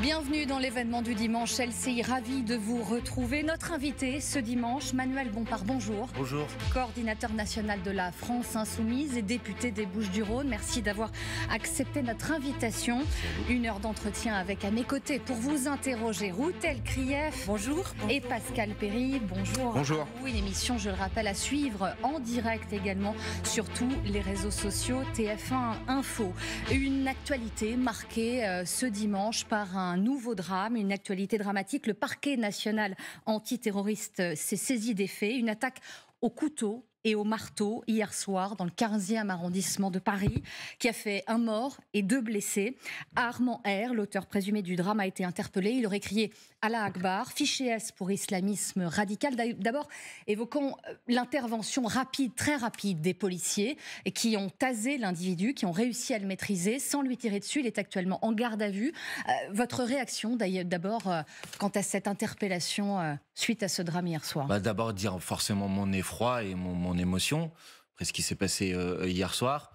Bienvenue dans l'événement du dimanche. LCI. ravi de vous retrouver. Notre invité ce dimanche, Manuel Bompard, bonjour. Bonjour. Coordinateur national de la France Insoumise et député des Bouches-du-Rhône. Merci d'avoir accepté notre invitation. Une heure d'entretien avec à mes côtés pour vous interroger Routel Krief. Bonjour. Et Pascal Perry. Bonjour. Bonjour. Une émission, je le rappelle, à suivre en direct également sur tous les réseaux sociaux TF1 Info. Une actualité marquée euh, ce dimanche par un un nouveau drame, une actualité dramatique. Le parquet national antiterroriste s'est saisi des faits. Une attaque au couteau et au marteau hier soir dans le 15e arrondissement de Paris, qui a fait un mort et deux blessés. Armand R, l'auteur présumé du drame, a été interpellé. Il aurait crié Allah Akbar, fiché S pour islamisme radical. D'abord, évoquons euh, l'intervention rapide, très rapide des policiers qui ont tasé l'individu, qui ont réussi à le maîtriser sans lui tirer dessus. Il est actuellement en garde à vue. Euh, votre réaction d'abord euh, quant à cette interpellation suite à ce drame hier soir bah, D'abord dire forcément mon effroi et mon, mon émotion après ce qui s'est passé hier soir.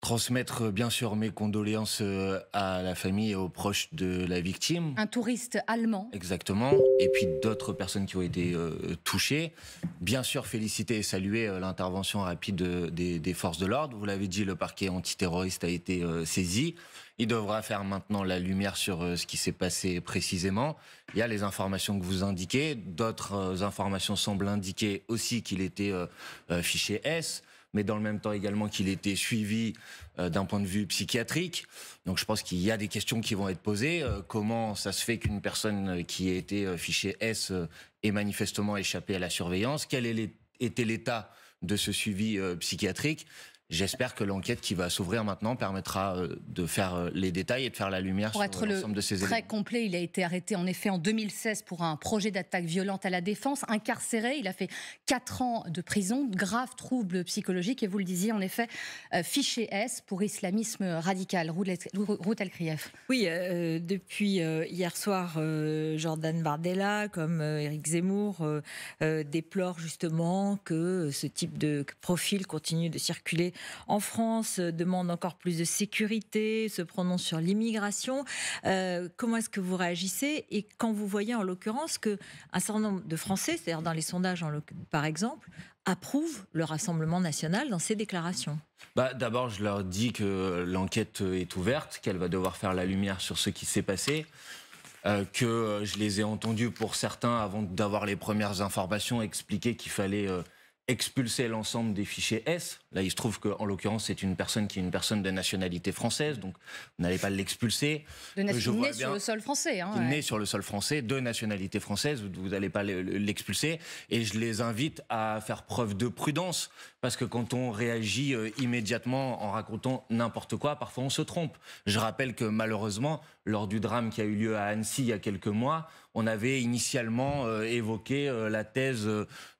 Transmettre bien sûr mes condoléances euh, à la famille et aux proches de la victime. Un touriste allemand. Exactement. Et puis d'autres personnes qui ont été euh, touchées. Bien sûr, féliciter et saluer euh, l'intervention rapide des, forces de l'ordre. Vous l'avez dit, le parquet antiterroriste a été saisi. Il devra faire maintenant la lumière sur ce qui s'est passé précisément. Il y a les informations que vous indiquez. D'autres informations semblent indiquer aussi qu'il était fiché S mais dans le même temps également qu'il était suivi euh, d'un point de vue psychiatrique. Donc je pense qu'il y a des questions qui vont être posées. Euh, comment ça se fait qu'une personne qui a été euh, fichée S ait manifestement échappé à la surveillance Quel était l'état de ce suivi psychiatrique J'espère que l'enquête qui va s'ouvrir maintenant permettra euh, de faire euh, les détails et de faire la lumière sur l'ensemble de ces éléments. Très complet, il a été arrêté en effet en 2016 pour un projet d'attaque violente à la défense. Incarcéré, il a fait 4 ans de prison, grave trouble psychologique et vous le disiez en effet, euh, fiché S pour islamisme radical. Ruth Krief. Oui, depuis hier soir, Jordan Bardella, comme Eric Zemmour, déplore justement que ce type de profil continue de circuler en France euh, demande encore plus de sécurité, se prononce sur l'immigration. Euh, comment est-ce que vous réagissez Et quand vous voyez en l'occurrence qu'un certain nombre de Français, c'est-à-dire dans les sondages par exemple, approuvent le Rassemblement national dans ses déclarations bah, D'abord, je leur dis que l'enquête est ouverte, qu'elle va devoir faire la lumière sur ce qui s'est passé. Euh, que je les ai entendus pour certains avant d'avoir les premières informations expliquer qu'il fallait expulser l'ensemble des fichiers S. Là, il se trouve qu'en l'occurrence, c'est une personne qui est une personne de nationalité française, donc vous n'allez pas l'expulser. De nationalité euh, sur le sol français. Hein, Né sur le sol français, de nationalité française, vous n'allez pas l'expulser. Et je les invite à faire preuve de prudence, parce que quand on réagit euh, immédiatement en racontant n'importe quoi, parfois on se trompe. Je rappelle que malheureusement, lors du drame qui a eu lieu à Annecy il y a quelques mois, on avait initialement euh, évoqué la thèse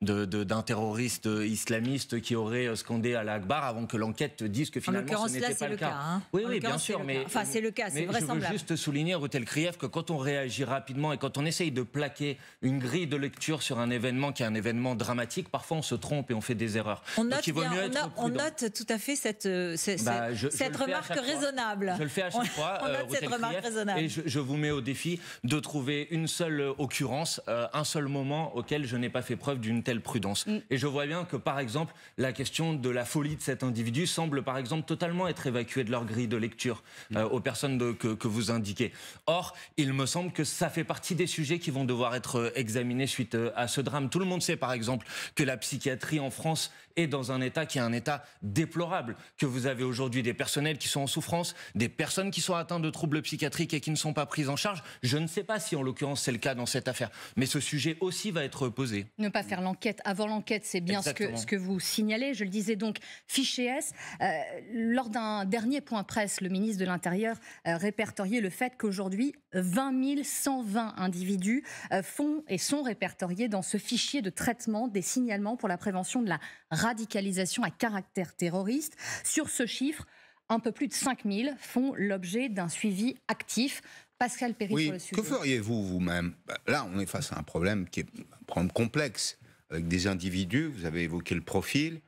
d'un de, d'un terroriste islamistes qui auraient euh, scandé à l'Akbar avant que l'enquête dise que finalement ce n'était pas le cas. Hein. Oui, oui, bien sûr, mais enfin c'est le cas, c'est vraisemblable. Je veux juste souligner, Rutel Krief, que quand on réagit rapidement et quand on essaye de plaquer une grille de lecture sur un événement qui est un événement dramatique, parfois on se trompe et on fait des erreurs. On note, note tout à fait cette, euh, bah, cette, remarque raisonnable. Je le fais à chaque fois. Euh, cette remarque raisonnable. Et je, vous mets au défi de trouver une seule occurrence, un seul moment auquel je n'ai pas fait preuve d'une telle prudence. Mm. Et je vois que, par exemple, la question de la folie de cet individu semble, par exemple, totalement être évacuée de leur grille de lecture euh, mm. aux personnes que, que, vous indiquez. Or, il me semble que ça fait partie des sujets qui vont devoir être euh, examinés suite euh, à ce drame. Tout le monde sait, par exemple, que la psychiatrie en France est dans un état qui est un état déplorable, que vous avez aujourd'hui des personnels qui sont en souffrance, des personnes qui sont atteintes de troubles psychiatriques et qui ne sont pas prises en charge. Je ne sais pas si en l'occurrence c'est le cas dans cette affaire, mais ce sujet aussi va être posé. Ne pas faire l'enquête avant l'enquête, c'est bien ce que, ce que, vous signalez. Je le disais donc, fichier S. Euh, lors d'un dernier point presse, le ministre de l'Intérieur euh, répertoriait le fait qu'aujourd'hui, 20 120 individus euh, font et sont répertoriés dans ce fichier de traitement des signalements pour la prévention de la radicalisation à caractère terroriste. Sur ce chiffre, un peu plus de 5000 font l'objet d'un suivi actif. Pascal Péry le Que feriez-vous vous-même bah, Là, on est face à un problème qui est un problème complexe. Avec des individus, vous avez évoqué le profil.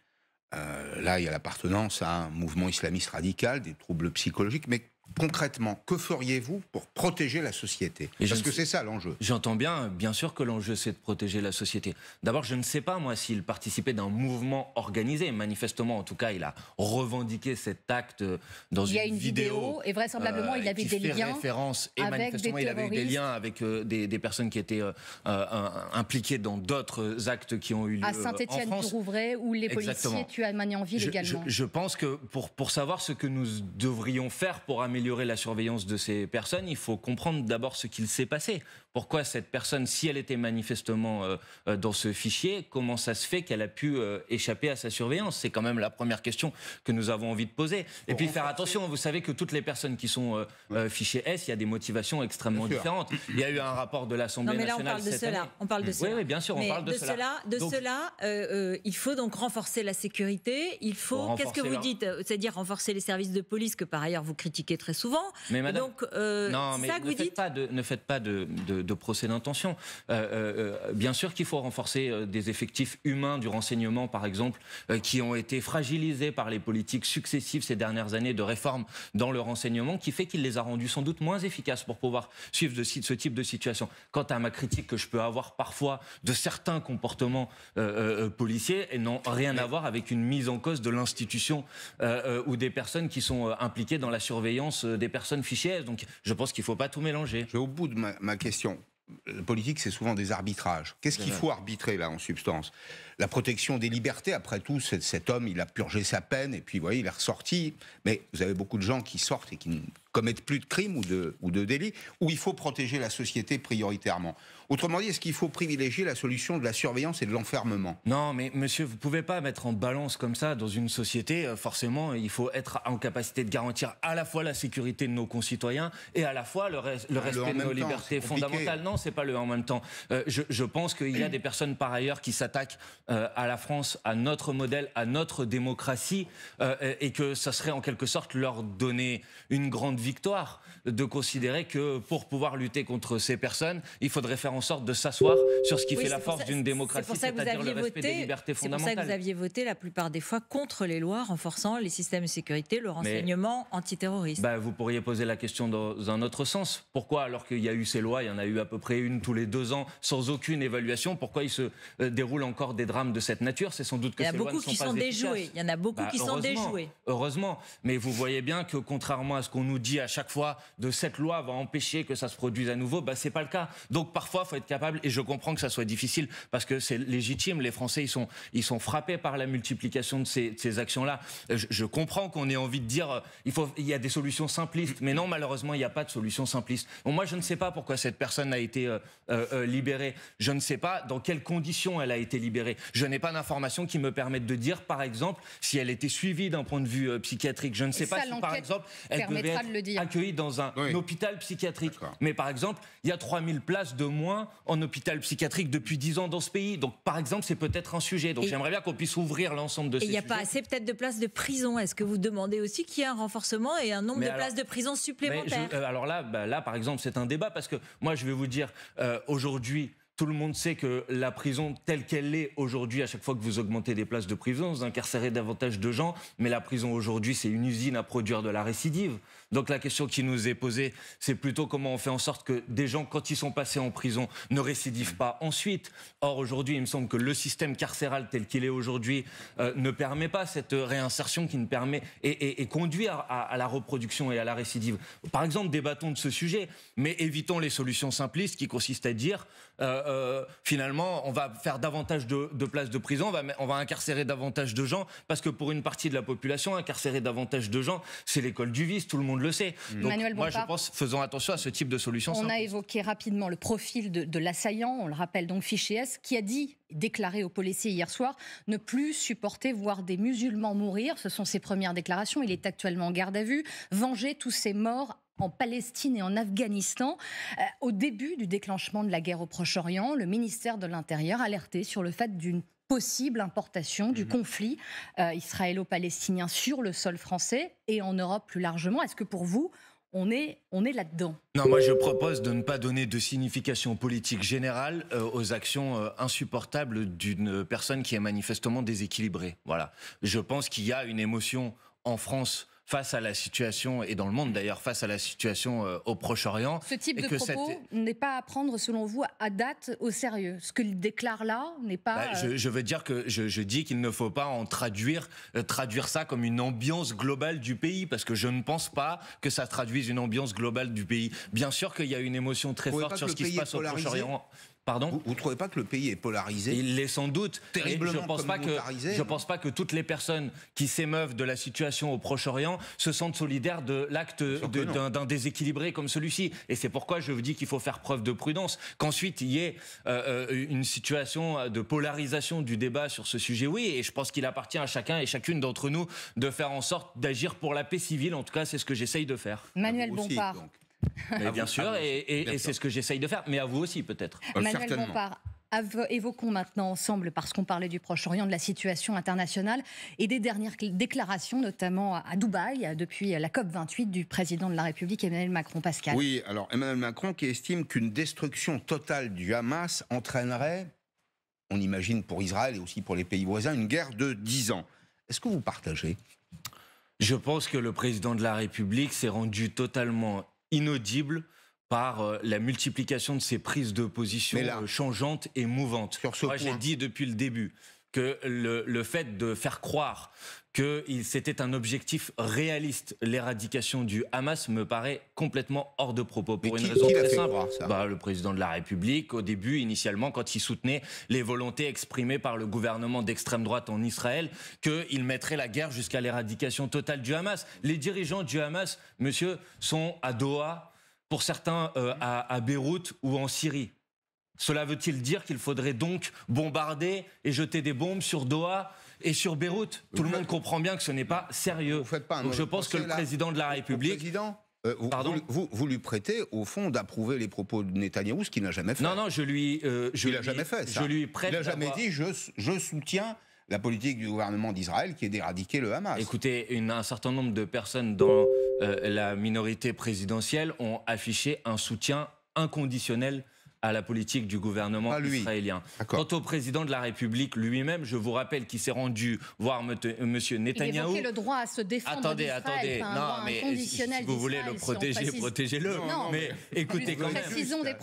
Euh, là, il y a l'appartenance à un mouvement islamiste radical, des troubles psychologiques. Mais concrètement, que feriez-vous pour protéger la société Parce que c'est ça l'enjeu. J'entends bien, bien sûr que l'enjeu c'est de protéger la société. D'abord, je ne sais pas moi s'il participait d'un mouvement organisé. Manifestement, en tout cas, il a revendiqué cet acte euh, dans il une, y a une vidéo, et vraisemblablement il euh, avait des liens. Référence, et avec manifestement des il avait eu des liens avec euh, des, personnes qui étaient impliquées dans d'autres actes qui ont eu lieu à saint étienne pour où les policiers tuent à Magny-en-Ville également. Je, je pense que pour pour savoir ce que nous devrions faire pour améliorer améliorer la surveillance de ces personnes, il faut comprendre d'abord ce qu'il s'est passé pourquoi cette personne, si elle était manifestement euh, euh, dans ce fichier, comment ça se fait qu'elle a pu euh, échapper à sa surveillance C'est quand même la première question que nous avons envie de poser. Et puis faire attention, vous savez que toutes les personnes qui sont fichées S, il y a des motivations extrêmement différentes. Il y a eu un rapport de l'Assemblée nationale. mais là, on parle de cela. On parle de cela. Oui, bien sûr, on parle de, cela. De cela, il faut donc renforcer la sécurité. Il faut. Qu'est-ce que vous dites C'est-à-dire renforcer les services de police que par ailleurs vous critiquez très souvent. Mais madame, donc, non, mais ne faites Pas de de, procès d'intention. Euh, euh, euh, bien sûr qu'il faut renforcer des effectifs humains du renseignement, par exemple, qui ont été fragilisés par les politiques successives ces dernières années de réforme dans le renseignement, qui fait qu'il les a rendus sans doute moins efficaces pour pouvoir suivre de ce type de situation. Quant à ma critique que je peux avoir parfois de certains comportements policiers, et n'ont rien à voir avec une mise en cause de l'institution ou des personnes qui sont impliquées dans la surveillance des personnes fichières. Donc je pense qu'il ne faut pas tout mélanger. Je vais au bout de ma question la euh, politique, c'est souvent des arbitrages. Qu'est-ce qu'il faut arbitrer là en substance La protection des libertés, après tout, cet homme, il a purgé sa peine et puis, vous voyez, il est ressorti. Mais vous avez beaucoup de gens qui sortent et qui, commettent plus de crimes ou de, ou de délits, où il faut protéger la société prioritairement. Autrement dit, est-ce qu'il faut privilégier la solution de la surveillance et de l'enfermement Non, mais monsieur, vous pouvez pas mettre en balance comme ça dans une société. Euh, forcément, il faut être en capacité de garantir à la fois la sécurité de nos concitoyens et à la fois le, ah, respect de nos libertés fondamentales. Non, c'est pas le en même temps. Euh, je, pense qu'il y a des personnes par ailleurs qui s'attaquent euh, à la France, à notre modèle, à notre démocratie, et que ça serait en quelque sorte leur donner une grande victoire de considérer que pour pouvoir lutter contre ces personnes, il faudrait faire en sorte de s'asseoir sur ce qui fait la force d'une démocratie, c'est-à-dire le respect des libertés fondamentales. C'est pour ça que vous aviez voté la plupart des fois contre les lois renforçant les systèmes de sécurité, le renseignement antiterroriste. Bah, vous pourriez poser la question dans un autre sens. Pourquoi, alors qu'il y a eu ces lois, il y en a eu à peu près une tous les deux ans, sans aucune évaluation, pourquoi il se euh, déroule encore des drames de cette nature C'est sans doute que ces lois ne sont, pas sont Il y en a beaucoup bah, qui sont déjoués. Heureusement. Mais vous voyez bien que, contrairement à ce qu'on nous dit à chaque fois, de cette loi va empêcher que ça se produise à nouveau, bah c'est pas le cas. Donc parfois faut être capable et je comprends que ça soit difficile parce que c'est légitime. Les Français ils sont ils sont frappés par la multiplication de ces, actions là. Euh, je, comprends qu'on ait envie de dire euh, il faut il y a des solutions simplistes, mais non malheureusement il n'y a pas de solution simpliste. moi je ne sais pas pourquoi cette personne a été euh, libérée. Je ne sais pas dans quelles conditions elle a été libérée. Je n'ai pas d'informations qui me permettent de dire par exemple si elle était suivie d'un point de vue psychiatrique. Je ne sais pas si par exemple elle devait être accueillie dans un un hôpital psychiatrique. Mais par exemple, il y a 3000 places de moins en hôpital psychiatrique depuis 10 ans dans ce pays. Donc par exemple, c'est peut-être un sujet. Donc j'aimerais bien qu'on puisse ouvrir l'ensemble de ces il n'y a pas assez peut-être de places de prison. Est-ce que vous demandez aussi qu'il y ait un renforcement et un nombre de places de prison supplémentaires euh, Alors là, bah, là, par exemple, c'est un débat parce que moi, je vais vous dire, euh, aujourd'hui, tout le monde sait que la prison telle qu'elle est aujourd'hui, à chaque fois que vous augmentez des places de prison, vous incarcérez davantage de gens, mais la prison aujourd'hui, c'est une usine à produire de la récidive. Donc la question qui nous est posée, c'est plutôt comment on fait en sorte que des gens, quand ils sont passés en prison, ne récidivent pas ensuite. Or, aujourd'hui, il me semble que le système carcéral tel qu'il est aujourd'hui euh, ne permet pas cette réinsertion qui ne permet et, et, conduit à, la reproduction et à la récidive. Par exemple, débattons de ce sujet, mais évitons les solutions simplistes qui consistent à dire euh, euh, finalement, on va faire davantage de, places de prison, on va, on va incarcérer davantage de gens, parce que pour une partie de la population, incarcérer davantage de gens, c'est l'école du vice, tout le monde le sait. Donc, moi, je pense, faisons attention à ce type de solution. On a évoqué rapidement le profil de, l'assaillant, on le rappelle donc fiché S, qui a dit déclaré aux policiers hier soir, ne plus supporter voir des musulmans mourir. Ce sont ses premières déclarations. Il est actuellement en garde à vue. Venger tous ces morts en Palestine et en Afghanistan. Euh, au début du déclenchement de la guerre au Proche-Orient, le ministère de l'Intérieur alerté sur le fait d'une possible importation du mhm. conflit euh, israélo-palestinien sur le sol français et en Europe plus largement. Est-ce que pour vous, on est, on est là-dedans. Non, moi je propose de ne pas donner de signification politique générale euh, aux actions euh, insupportables d'une personne qui est manifestement déséquilibrée. Voilà. Je pense qu'il y a une émotion en France face à la situation, et dans le monde d'ailleurs, face à la situation euh, au Proche-Orient. Ce type de propos n'est pas à prendre, selon vous, à date au sérieux. Ce qu'il déclare là n'est pas... Bah, euh, je, veux dire que je, dis qu'il ne faut pas en traduire, euh, traduire ça comme une ambiance globale du pays, parce que je ne pense pas que ça traduise une ambiance globale du pays. Bien sûr qu'il y a une émotion très forte sur ce qui se passe au Proche-Orient. Pardon vous, ne trouvez pas que le pays est polarisé Il l'est sans doute. Terriblement je ne pense pas que je pense pas que toutes les personnes qui s'émeuvent de la situation au Proche-Orient se sentent solidaires de l'acte d'un déséquilibré comme celui-ci. Et c'est pourquoi je vous dis qu'il faut faire preuve de prudence. Qu'ensuite il y ait euh, euh, une situation de polarisation du débat sur ce sujet, oui. Et je pense qu'il appartient à chacun et chacune d'entre nous de faire en sorte d'agir pour la paix civile. En tout cas, c'est ce que j'essaye de faire. Manuel Bompard. bien sûr, et, c'est ce que j'essaye de faire, mais à vous aussi peut-être. Euh, Manuel Bompard, évoquons maintenant ensemble, parce qu'on parlait du Proche-Orient, de la situation internationale et des dernières déclarations, notamment à Dubaï, depuis la COP28 du président de la République, Emmanuel Macron. Pascal. Oui, alors Emmanuel Macron qui estime qu'une destruction totale du Hamas entraînerait, on imagine pour Israël et aussi pour les pays voisins, une guerre de 10 ans. Est-ce que vous partagez je pense que le président de la République s'est rendu totalement inaudible par euh, la multiplication de ces prises de position euh, changeantes et mouvantes. Sur ce j'ai dit depuis le début que le, le fait de faire croire que c'était un objectif réaliste. L'éradication du Hamas me paraît complètement hors de propos pour une raison très simple. bah, le président de la République, au début, initialement, quand il soutenait les volontés exprimées par le gouvernement d'extrême droite en Israël, qu'il mettrait la guerre jusqu'à l'éradication totale du Hamas. Les dirigeants du Hamas, monsieur, sont à Doha, pour certains euh, à Beyrouth ou en Syrie. Cela veut-il dire qu'il faudrait donc bombarder et jeter des bombes sur Doha et sur Beyrouth, tout le monde comprend bien que ce n'est pas sérieux. Vous faites pas Donc je pense que le président de la République. Euh, vous, vous, vous, lui prêtez, au fond, d'approuver les propos de Netanyahou, ce qu'il n'a jamais fait. Non, non, je lui. Euh, je il jamais fait Je lui prête il n'a jamais dit je, soutiens la politique du gouvernement d'Israël qui est d'éradiquer le Hamas. Écoutez, un certain nombre de personnes dans euh, la minorité présidentielle ont affiché un soutien inconditionnel à la politique du gouvernement ah, israélien. Quant au président de la République lui-même, je vous rappelle qu'il s'est rendu voir M. Euh, Netanyahou. Il le droit à se défendre. Attendez, attendez. non, mais euh, vous voulez le protéger, protégez-le. Mais, mais écoutez quand même.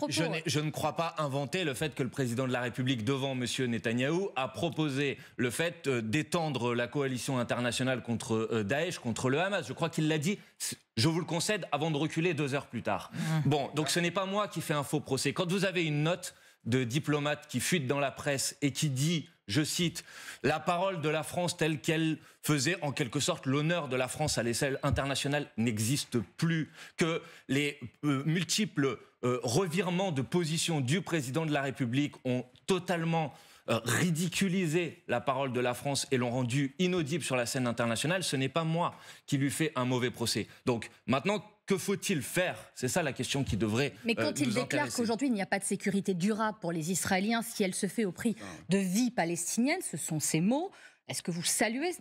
Je, je, ne crois pas inventer le fait que le président de la République, devant M. Netanyahou, a proposé le fait euh, d'étendre la coalition internationale contre Daesh, contre le Hamas. Je crois qu'il l'a dit je vous le concède avant de reculer deux heures plus tard. Mmh. Bon, donc ce n'est pas moi qui fais un faux procès. Quand vous avez une note de diplomate qui fuite dans la presse et qui dit, je cite, la parole de la France telle qu'elle faisait en quelque sorte l'honneur de la France à l'échelle internationale n'existe plus, que les euh, multiples euh, revirements de position du président de la République ont totalement euh, ridiculiser la parole de la France et l'ont rendue inaudible sur la scène internationale, ce n'est pas moi qui lui fais un mauvais procès. Donc maintenant, que faut-il faire C'est ça la question qui devrait. Mais quand euh, il déclare qu'aujourd'hui il n'y a pas de sécurité durable pour les Israéliens si elle se fait au prix de vie palestinienne, ce sont ses mots. Est-ce que vous saluez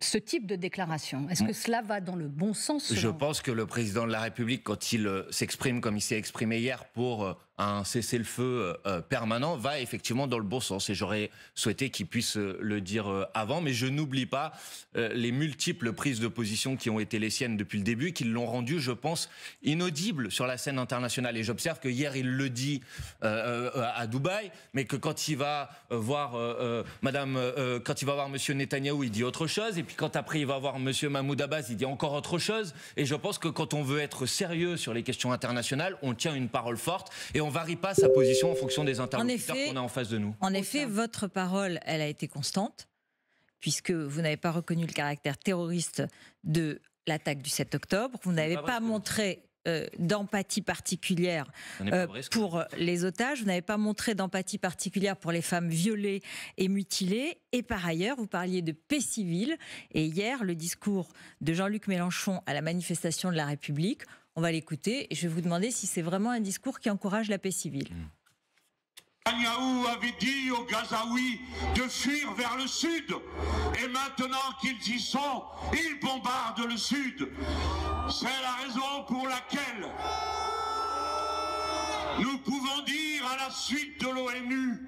ce type de déclaration Est-ce que cela va dans le bon sens Je pense que le président de la République, quand il euh, s'exprime comme il s'est exprimé hier pour un cessez-le-feu euh, euh, permanent va effectivement dans le bon sens. Et j'aurais souhaité qu'il puisse euh, le dire avant, mais je n'oublie pas les multiples prises de position qui ont été les siennes depuis le début, qui l'ont rendu, je pense, inaudible sur la scène internationale. Et j'observe que hier, il le dit à Dubaï, mais que quand il va voir Madame, quand il va voir Monsieur Netanyahou, il dit autre chose, et puis quand après il va voir Monsieur Mahmoud Abbas, il dit encore autre chose. Et je pense que quand on veut être sérieux sur les questions internationales, on tient une parole forte et on varie pas sa position en fonction des interlocuteurs qu'on a en face de nous. En effet, votre parole, elle a été constante, puisque vous n'avez pas reconnu le caractère terroriste de l'attaque du 7 octobre, vous n'avez pas, montré euh, d'empathie particulière euh, pour les otages. Vous n'avez pas montré d'empathie particulière pour les femmes violées et mutilées. Et par ailleurs, vous parliez de paix civile. Et hier, le discours de Jean-Luc Mélenchon à la manifestation de la République on va l'écouter et je vais vous demander si c'est vraiment un discours qui encourage la paix civile. Mm. Agnaou avait dit aux Gazaouis de fuir vers le sud. Et maintenant qu'ils y sont, ils bombardent le sud. C'est la raison pour laquelle nous pouvons dire à la suite de l'ONU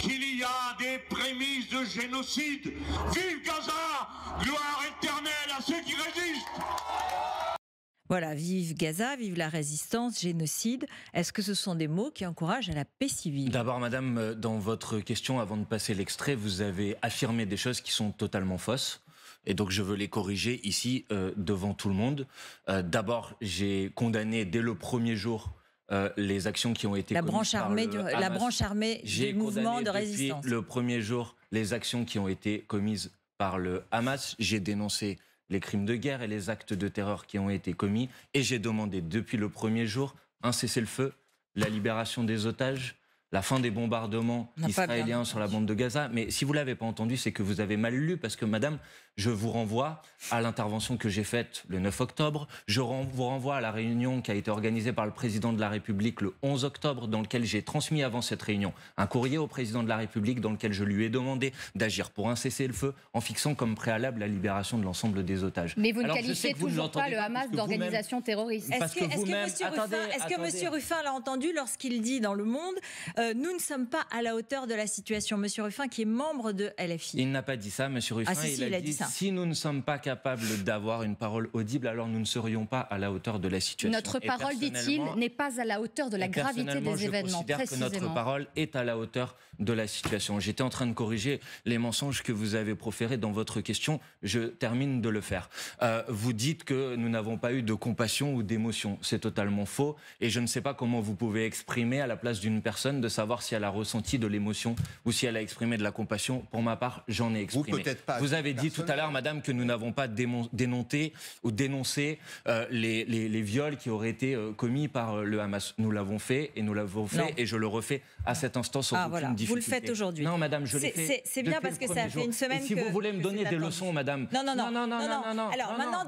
qu'il y a des prémices de génocide. Vive Gaza Gloire éternelle à ceux qui résistent voilà, vive Gaza, vive la résistance, génocide. Est-ce que ce sont des mots qui encouragent à la paix civile D'abord, madame, euh, dans votre question, avant de passer l'extrait, vous avez affirmé des choses qui sont totalement fausses. Et donc je veux les corriger ici euh, devant tout le monde. Euh, d'abord, j'ai condamné dès le premier jour les actions qui ont été la par la branche armée du mouvement de résistance. Le premier jour, les actions qui ont été commises par le Hamas. J'ai dénoncé les crimes de guerre et les actes de terreur qui ont été commis. Et j'ai demandé depuis le premier jour un cessez-le-feu, la libération des otages la fin des bombardements israéliens sur la bande de Gaza. Mais si vous ne l'avez pas entendu, c'est que vous avez mal lu, parce que, madame, je vous renvoie à l'intervention que j'ai faite le 9 octobre. Je vous renvoie à la réunion qui a été organisée par le président de la République le 11 octobre, dans laquelle j'ai transmis avant cette réunion un courrier au président de la République, dans lequel je lui ai demandé d'agir pour un cessez-le-feu, en fixant comme préalable la libération de l'ensemble des otages. Mais vous ne qualifiez toujours pas le Hamas d'organisation terroriste. Est-ce que, est M. Ruffin l'a entendu lorsqu'il dit dans Le Monde euh, nous ne sommes pas à la hauteur de la situation. Monsieur Ruffin, qui est membre de LFI. Il n'a pas dit ça, Monsieur Ruffin. Ah, si, il, a dit, si nous ne sommes pas capables d'avoir une parole audible, alors nous ne serions pas à la hauteur de la situation. Notre parole, dit-il, n'est pas à la hauteur de la gravité des événements. Je considère que notre parole est à la hauteur de la situation. J'étais en train de corriger les mensonges que vous avez proférés dans votre question. Je termine de le faire. Euh, vous dites que nous n'avons pas eu de compassion ou d'émotion. C'est totalement faux. Et je ne sais pas comment vous pouvez exprimer à la place d'une personne de savoir si elle a ressenti de l'émotion ou si elle a exprimé de la compassion. Pour ma part, j'en ai exprimé. Vous, avez dit tout à l'heure, madame, que nous n'avons pas dénoncé ou dénoncé euh, les, viols qui auraient été euh, commis par euh, le Hamas. Nous l'avons fait et nous l'avons fait et je le refais à cet instant sans ah, voilà. Vous le faites aujourd'hui. Non, madame, je c'est, l'ai fait. C'est, bien parce que ça fait une semaine si vous voulez me donner des leçons, madame. Non, non, non. non, non, Alors maintenant,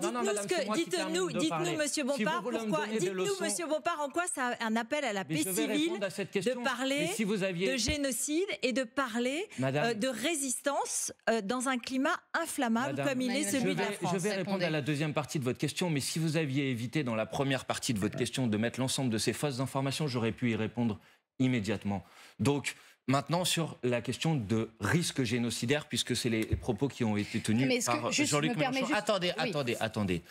dites-nous que. Dites-nous, monsieur Bompard, pourquoi. Dites-nous, monsieur Bompard, en quoi ça un appel à la paix civile de parler de génocide et de parler euh, de résistance euh, dans un climat inflammable comme il est celui de la France. Je vais répondre à la deuxième partie de votre question, mais si vous aviez évité dans la première partie de votre question de mettre l'ensemble de ces fausses informations, j'aurais pu y répondre immédiatement. Donc, Maintenant, sur la question de risque génocidaire, puisque c'est les propos qui ont été tenus par Jean-Luc Mélenchon. Attendez, attendez, attendez.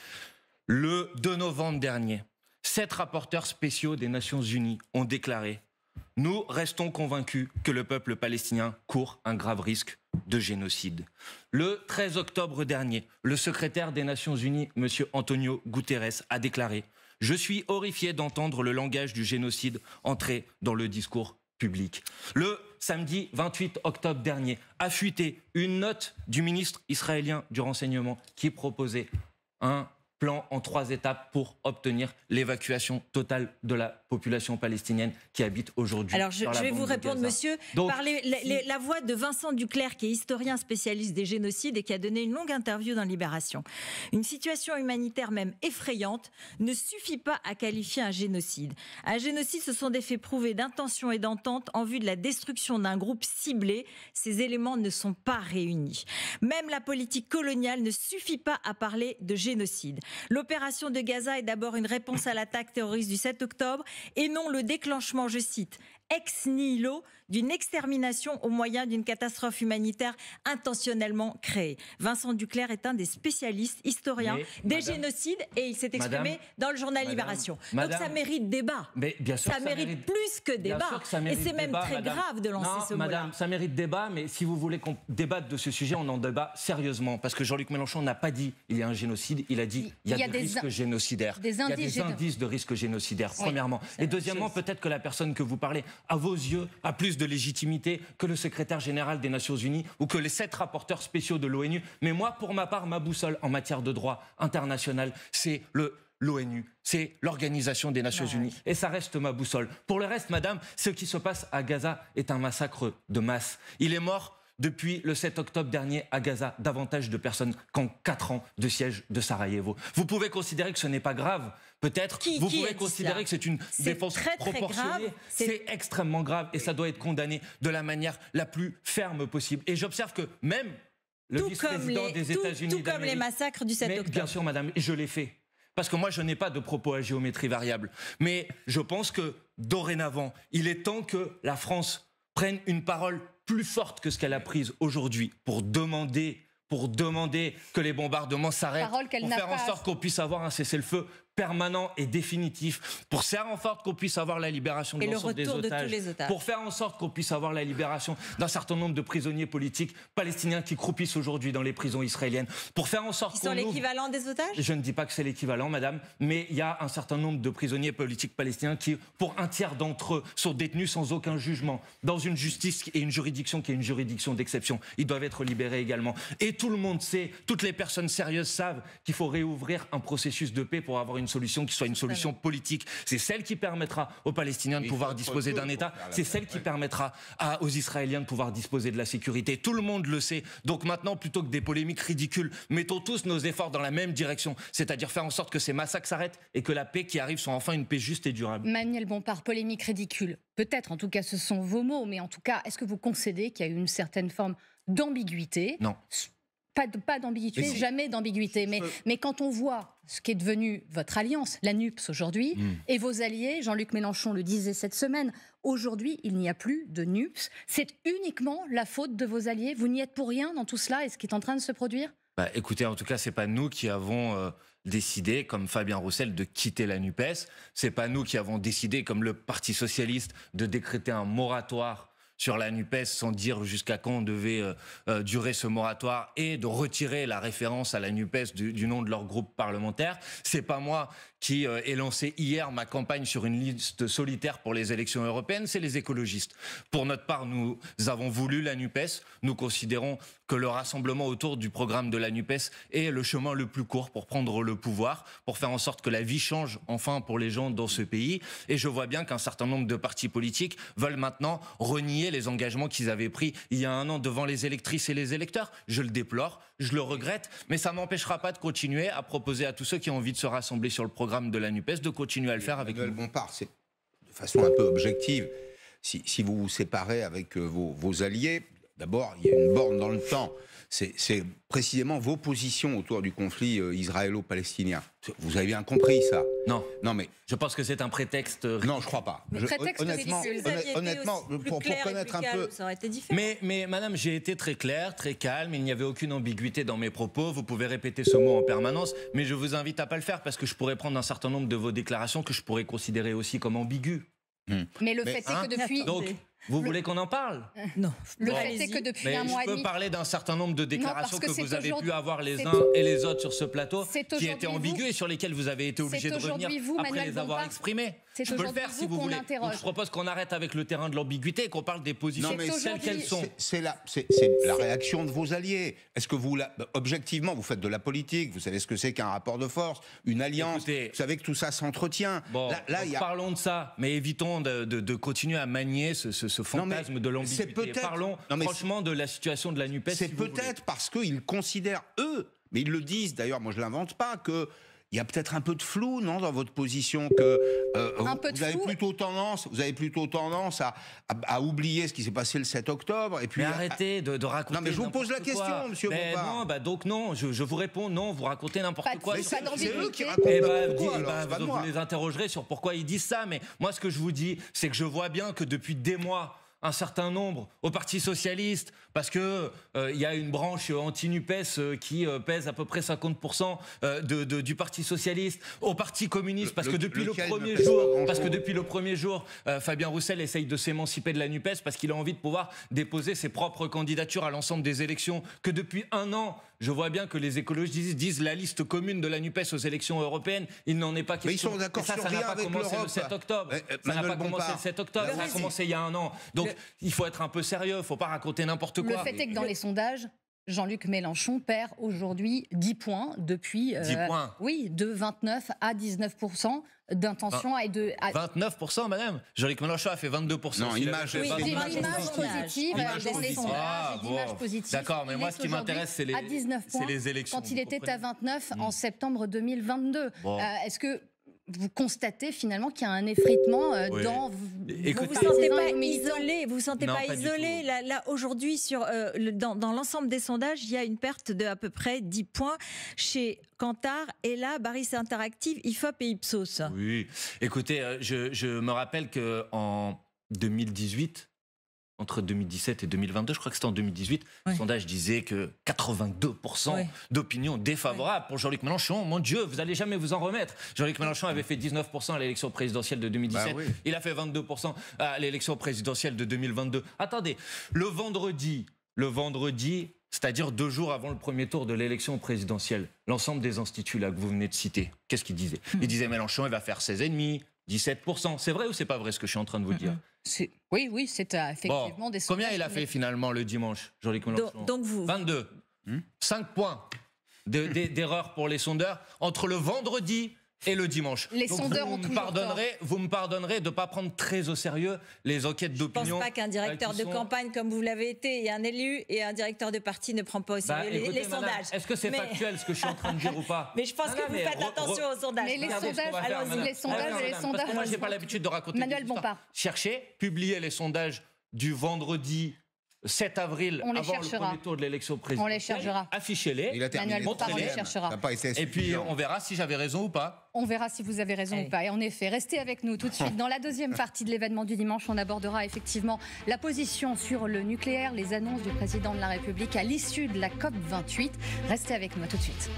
Le 2 novembre dernier, sept rapporteurs spéciaux des Nations Unies ont déclaré nous restons convaincus que le peuple palestinien court un grave risque de génocide. Le 13 octobre dernier, le secrétaire des Nations Unies, M. Antonio Guterres, a déclaré Je suis horrifié d'entendre le langage du génocide entrer dans le discours public. Le samedi 28 octobre dernier, a fuité une note du ministre israélien du renseignement qui proposait un plan en trois étapes pour obtenir l'évacuation totale de la population palestinienne qui habite aujourd'hui. Alors je, vais vous répondre, monsieur, par la voix de Vincent Duclerc, qui est historien spécialiste des génocides et qui a donné une longue interview dans Libération. Une situation humanitaire même effrayante ne suffit pas à qualifier un génocide. Un génocide, ce sont des faits prouvés d'intention et d'entente en vue de la destruction d'un groupe ciblé. Ces éléments ne sont pas réunis. Même la politique coloniale ne suffit pas à parler de génocide. L'opération de Gaza est d'abord une réponse à l'attaque terroriste du 7 octobre et non le déclenchement, je cite, ex nihilo d'une extermination au moyen d'une catastrophe humanitaire intentionnellement créée. Vincent Duclerc est un des spécialistes, historiens des génocides et il s'est exprimé dans le journal Libération. Donc ça mérite débat. Mais bien ça, mérite, plus que débat. et c'est même très grave de lancer ce mot Madame, ça mérite débat, mais si vous voulez qu'on débatte de ce sujet, on en débat sérieusement. Parce que Jean-Luc Mélenchon n'a pas dit il y a un génocide, il a dit il y a, des, risques génocidaires. il y a des indices de risques génocidaires, premièrement. Et deuxièmement, peut-être que la personne que vous parlez à vos yeux, a plus de légitimité que le secrétaire général des Nations Unies ou que les sept rapporteurs spéciaux de l'ONU. Mais moi, pour ma part, ma boussole en matière de droit international, c'est l'ONU, c'est l'Organisation des Nations Unies. Et ça reste ma boussole. Pour le reste, madame, ce qui se passe à Gaza est un massacre de masse. Il est mort depuis le 7 octobre dernier à Gaza davantage de personnes qu'en quatre ans de siège de Sarajevo. Vous pouvez considérer que ce n'est pas grave Peut-être vous pouvez considérer que c'est une défense très, proportionnée. C'est extrêmement grave et ça doit être condamné de la manière la plus ferme possible. Et j'observe que même le vice-président des États-Unis, tout, comme les massacres du 7 octobre. bien sûr, Madame, je l'ai fait. Parce que moi, je n'ai pas de propos à géométrie variable. Mais je pense que dorénavant, il est temps que la France prenne une parole plus forte que ce qu'elle a prise aujourd'hui pour demander pour demander que les bombardements s'arrêtent, pour faire en sorte qu'on puisse avoir un cessez-le-feu permanent et définitif pour faire en sorte qu'on puisse avoir la libération de des otages, pour faire en sorte qu'on puisse avoir la libération d'un certain nombre de prisonniers politiques palestiniens qui croupissent aujourd'hui dans les prisons israéliennes, pour faire en sorte qu'on sont l'équivalent des otages. Je ne dis pas que c'est l'équivalent, madame, mais il y a un certain nombre de prisonniers politiques palestiniens qui, pour un tiers d'entre eux, sont détenus sans aucun jugement dans une justice et une juridiction qui est une juridiction d'exception. Ils doivent être libérés également. Et tout le monde sait, toutes les personnes sérieuses savent qu'il faut réouvrir un processus de paix pour avoir une une solution qui soit une solution politique. C'est celle qui permettra aux Palestiniens de pouvoir disposer d'un État. C'est celle qui permettra aux Israéliens de pouvoir disposer de la sécurité. Tout le monde le sait. Donc maintenant, plutôt que des polémiques ridicules, mettons tous nos efforts dans la même direction, c'est-à-dire faire en sorte que ces massacres s'arrêtent et que la paix qui arrive soit enfin une paix juste et durable. Manuel Bompard, polémique ridicule. Peut-être, en tout cas, ce sont vos mots, mais en tout cas, est-ce que vous concédez qu'il y a une certaine forme d'ambiguïté Non pas, pas d'ambiguïté, jamais d'ambiguïté. Mais, mais quand on voit ce qui est devenu votre alliance, la NUPS aujourd'hui, mm. et vos alliés, Jean-Luc Mélenchon le disait cette semaine, aujourd'hui il n'y a plus de NUPS. C'est uniquement la faute de vos alliés. Vous n'y êtes pour rien dans tout cela et ce qui est en train de se produire bah, écoutez, en tout cas, c'est pas nous qui avons euh, décidé, comme Fabien Roussel, de quitter la Nupes. C'est pas nous qui avons décidé, comme le Parti socialiste, de décréter un moratoire sur la NUPES sans dire jusqu'à quand devait euh, euh, durer ce moratoire et de retirer la référence à la NUPES du, du nom de leur groupe parlementaire. C'est pas moi qui euh, ait lancé hier ma campagne sur une liste solitaire pour les élections européennes, c'est les écologistes. Pour notre part, nous avons voulu la NUPES. Nous considérons que le rassemblement autour du programme de la NUPES est le chemin le plus court pour prendre le pouvoir, pour faire en sorte que la vie change enfin pour les gens dans ce pays. Et je vois bien qu'un certain nombre de partis politiques veulent maintenant renier les engagements qu'ils avaient pris il y a un an devant les électrices et les électeurs. Je le déplore, je le regrette, mais ça m'empêchera pas de continuer à proposer à tous ceux qui ont envie de se rassembler sur le programme de la NUPES de continuer à le faire avec Emmanuel bon Bompard, c'est de façon un peu objective. Si, vous vous séparez avec euh, vos alliés, d'abord, il y a une borne dans le temps c'est précisément vos positions autour du conflit euh, israélo-palestinien. Vous avez bien compris ça Non. Non, mais. Je pense que c'est un prétexte. Non, je crois pas. Le prétexte honnêtement, honnêtement, pour, connaître un peu. Mais, mais madame, j'ai été très clair, très calme. Il n'y avait aucune ambiguïté dans mes propos. Vous pouvez répéter ce mot en permanence, mais je vous invite à pas le faire parce que je pourrais prendre un certain nombre de vos déclarations que je pourrais considérer aussi comme ambiguës. Hmm. Mais le fait est que hein depuis. Vous voulez qu'on en parle euh, Non. Le fait est que depuis un mois Je peux parler d'un certain nombre de déclarations que, vous avez pu avoir les uns et les autres sur ce plateau qui étaient ambiguës et sur lesquelles vous avez été obligé de revenir après les avoir exprimées. C'est je peux faire vous si vous voulez. je propose qu'on arrête avec le terrain de l'ambiguïté et qu'on parle des positions non, qu'elles sont. C'est la, c'est, la réaction de vos alliés. Est-ce que vous, objectivement, vous faites de la politique, vous savez ce que c'est qu'un rapport de force, une alliance, vous savez que tout ça s'entretient. Bon, là, il a... parlons de ça, mais évitons de, de, continuer à manier ce, ce, fantasme de l'ambiguïté. Parlons franchement de la situation de la NUPES. C'est peut-être parce qu'ils considèrent, eux, mais ils le disent, d'ailleurs, moi je ne l'invente pas, que il y a peut-être un peu de flou, non, dans votre position que euh, vous, avez plutôt tendance, vous avez plutôt tendance à, oublier ce qui s'est passé le 7 octobre et puis mais arrêtez de, raconter. Non, mais je vous pose la question, Monsieur mais Non, bah donc non, je, vous réponds non, vous racontez n'importe quoi. Eh bah, eh bah, c'est eux qui racontent et bah, quoi, vous les interrogerez sur pourquoi ils disent ça, mais moi ce que je vous dis, c'est que je vois bien que depuis des mois un certain nombre au Parti socialiste parce que euh, il y a une branche anti-Nupes euh, qui euh, pèse à peu près 50% de, du Parti socialiste, au Parti communiste parce que depuis le, premier jour, parce que depuis le premier jour, Fabien Roussel essaye de s'émanciper de la Nupes parce qu'il a envie de pouvoir déposer ses propres candidatures à l'ensemble des élections que depuis un an je vois bien que les écologistes disent la liste commune de la NUPES aux élections européennes, il n'en est pas question. Mais ils sont d'accord sur ça, rien avec l'Europe. Ça n'a pas commencé le 7 octobre. ça n'a pas commencé le 7 octobre, ça a commencé il y a un an. Donc il faut être un peu sérieux, il ne faut pas raconter n'importe quoi. Le fait est que dans les sondages, Jean-Luc Mélenchon perd aujourd'hui 10 points depuis 10 euh, points. oui, de 29 à 19 d'intention et de. 29%, madame Jean-Luc Mélenchon a fait 22%. Non, image, oui, oui, euh, ah, image, positive, D'accord, mais moi, ce qui m'intéresse, c'est les, les élections. Quand il était à 29 en hmm. septembre 2022. Euh, est-ce que vous constatez finalement qu'il y a un effritement euh, dans vous ne vous sentez pas isolé, vous sentez pas, isolé. Là, aujourd'hui, sur euh, dans, l'ensemble des sondages, il y a une perte de à peu près 10 points chez Cantar et là Baris Interactive, Ifop et Ipsos. Oui, écoutez, euh, je, je me rappelle que en 2018, entre 2017 et 2022, je crois que c'était en 2018, le sondage disait que 82% d'opinion défavorable pour Jean-Luc Mélenchon. Mon Dieu, vous allez jamais vous en remettre. Jean-Luc Mélenchon avait fait 19% à l'élection présidentielle de 2017. Bah il a fait 22% à l'élection présidentielle de 2022. Attendez, le vendredi, le vendredi, c'est-à-dire deux jours avant le premier tour de l'élection présidentielle, l'ensemble des instituts là que vous venez de citer, qu'est-ce qu'ils disait Il hmm. disait Mélenchon, il va faire ses ennemis, 17%. C'est vrai ou c'est pas vrai ce que je suis en train de vous hmm, dire hmm. Oui, oui, c'est euh, effectivement des des Combien il a fait finalement le dimanche, Jean-Luc donc, vous. 22. 5 hmm. points d'erreur pour les sondeurs entre le vendredi et le dimanche. Les sondeurs vous ont me pardonnerez, Vous me pardonnerez de ne pas prendre très au sérieux les enquêtes d'opinion. Je ne pense pas qu'un directeur de campagne, comme vous l'avez été, et un élu et un directeur de parti ne prend pas au bah, sérieux les, sondages. Est-ce que c'est mais... factuel ce que je suis en train de dire ou pas Mais je pense que vous faites attention aux sondages. Mais les sondages, les sondages, et les sondages. moi, j'ai pas l'habitude de raconter. Manuel Bompard. Cherchez, publiez les sondages du vendredi 7 avril, on avant le premier tour de l'élection présidentielle. On les cherchera. Affichez-les. Il a terminé. On les Et puis on verra si j'avais raison ou pas. On verra si vous avez raison eh. ou pas. Et en effet, restez avec nous tout de suite. Dans la deuxième partie de l'événement du dimanche, on abordera effectivement la position sur le nucléaire, les annonces du président de la République à l'issue de la COP 28. Restez avec moi tout de suite.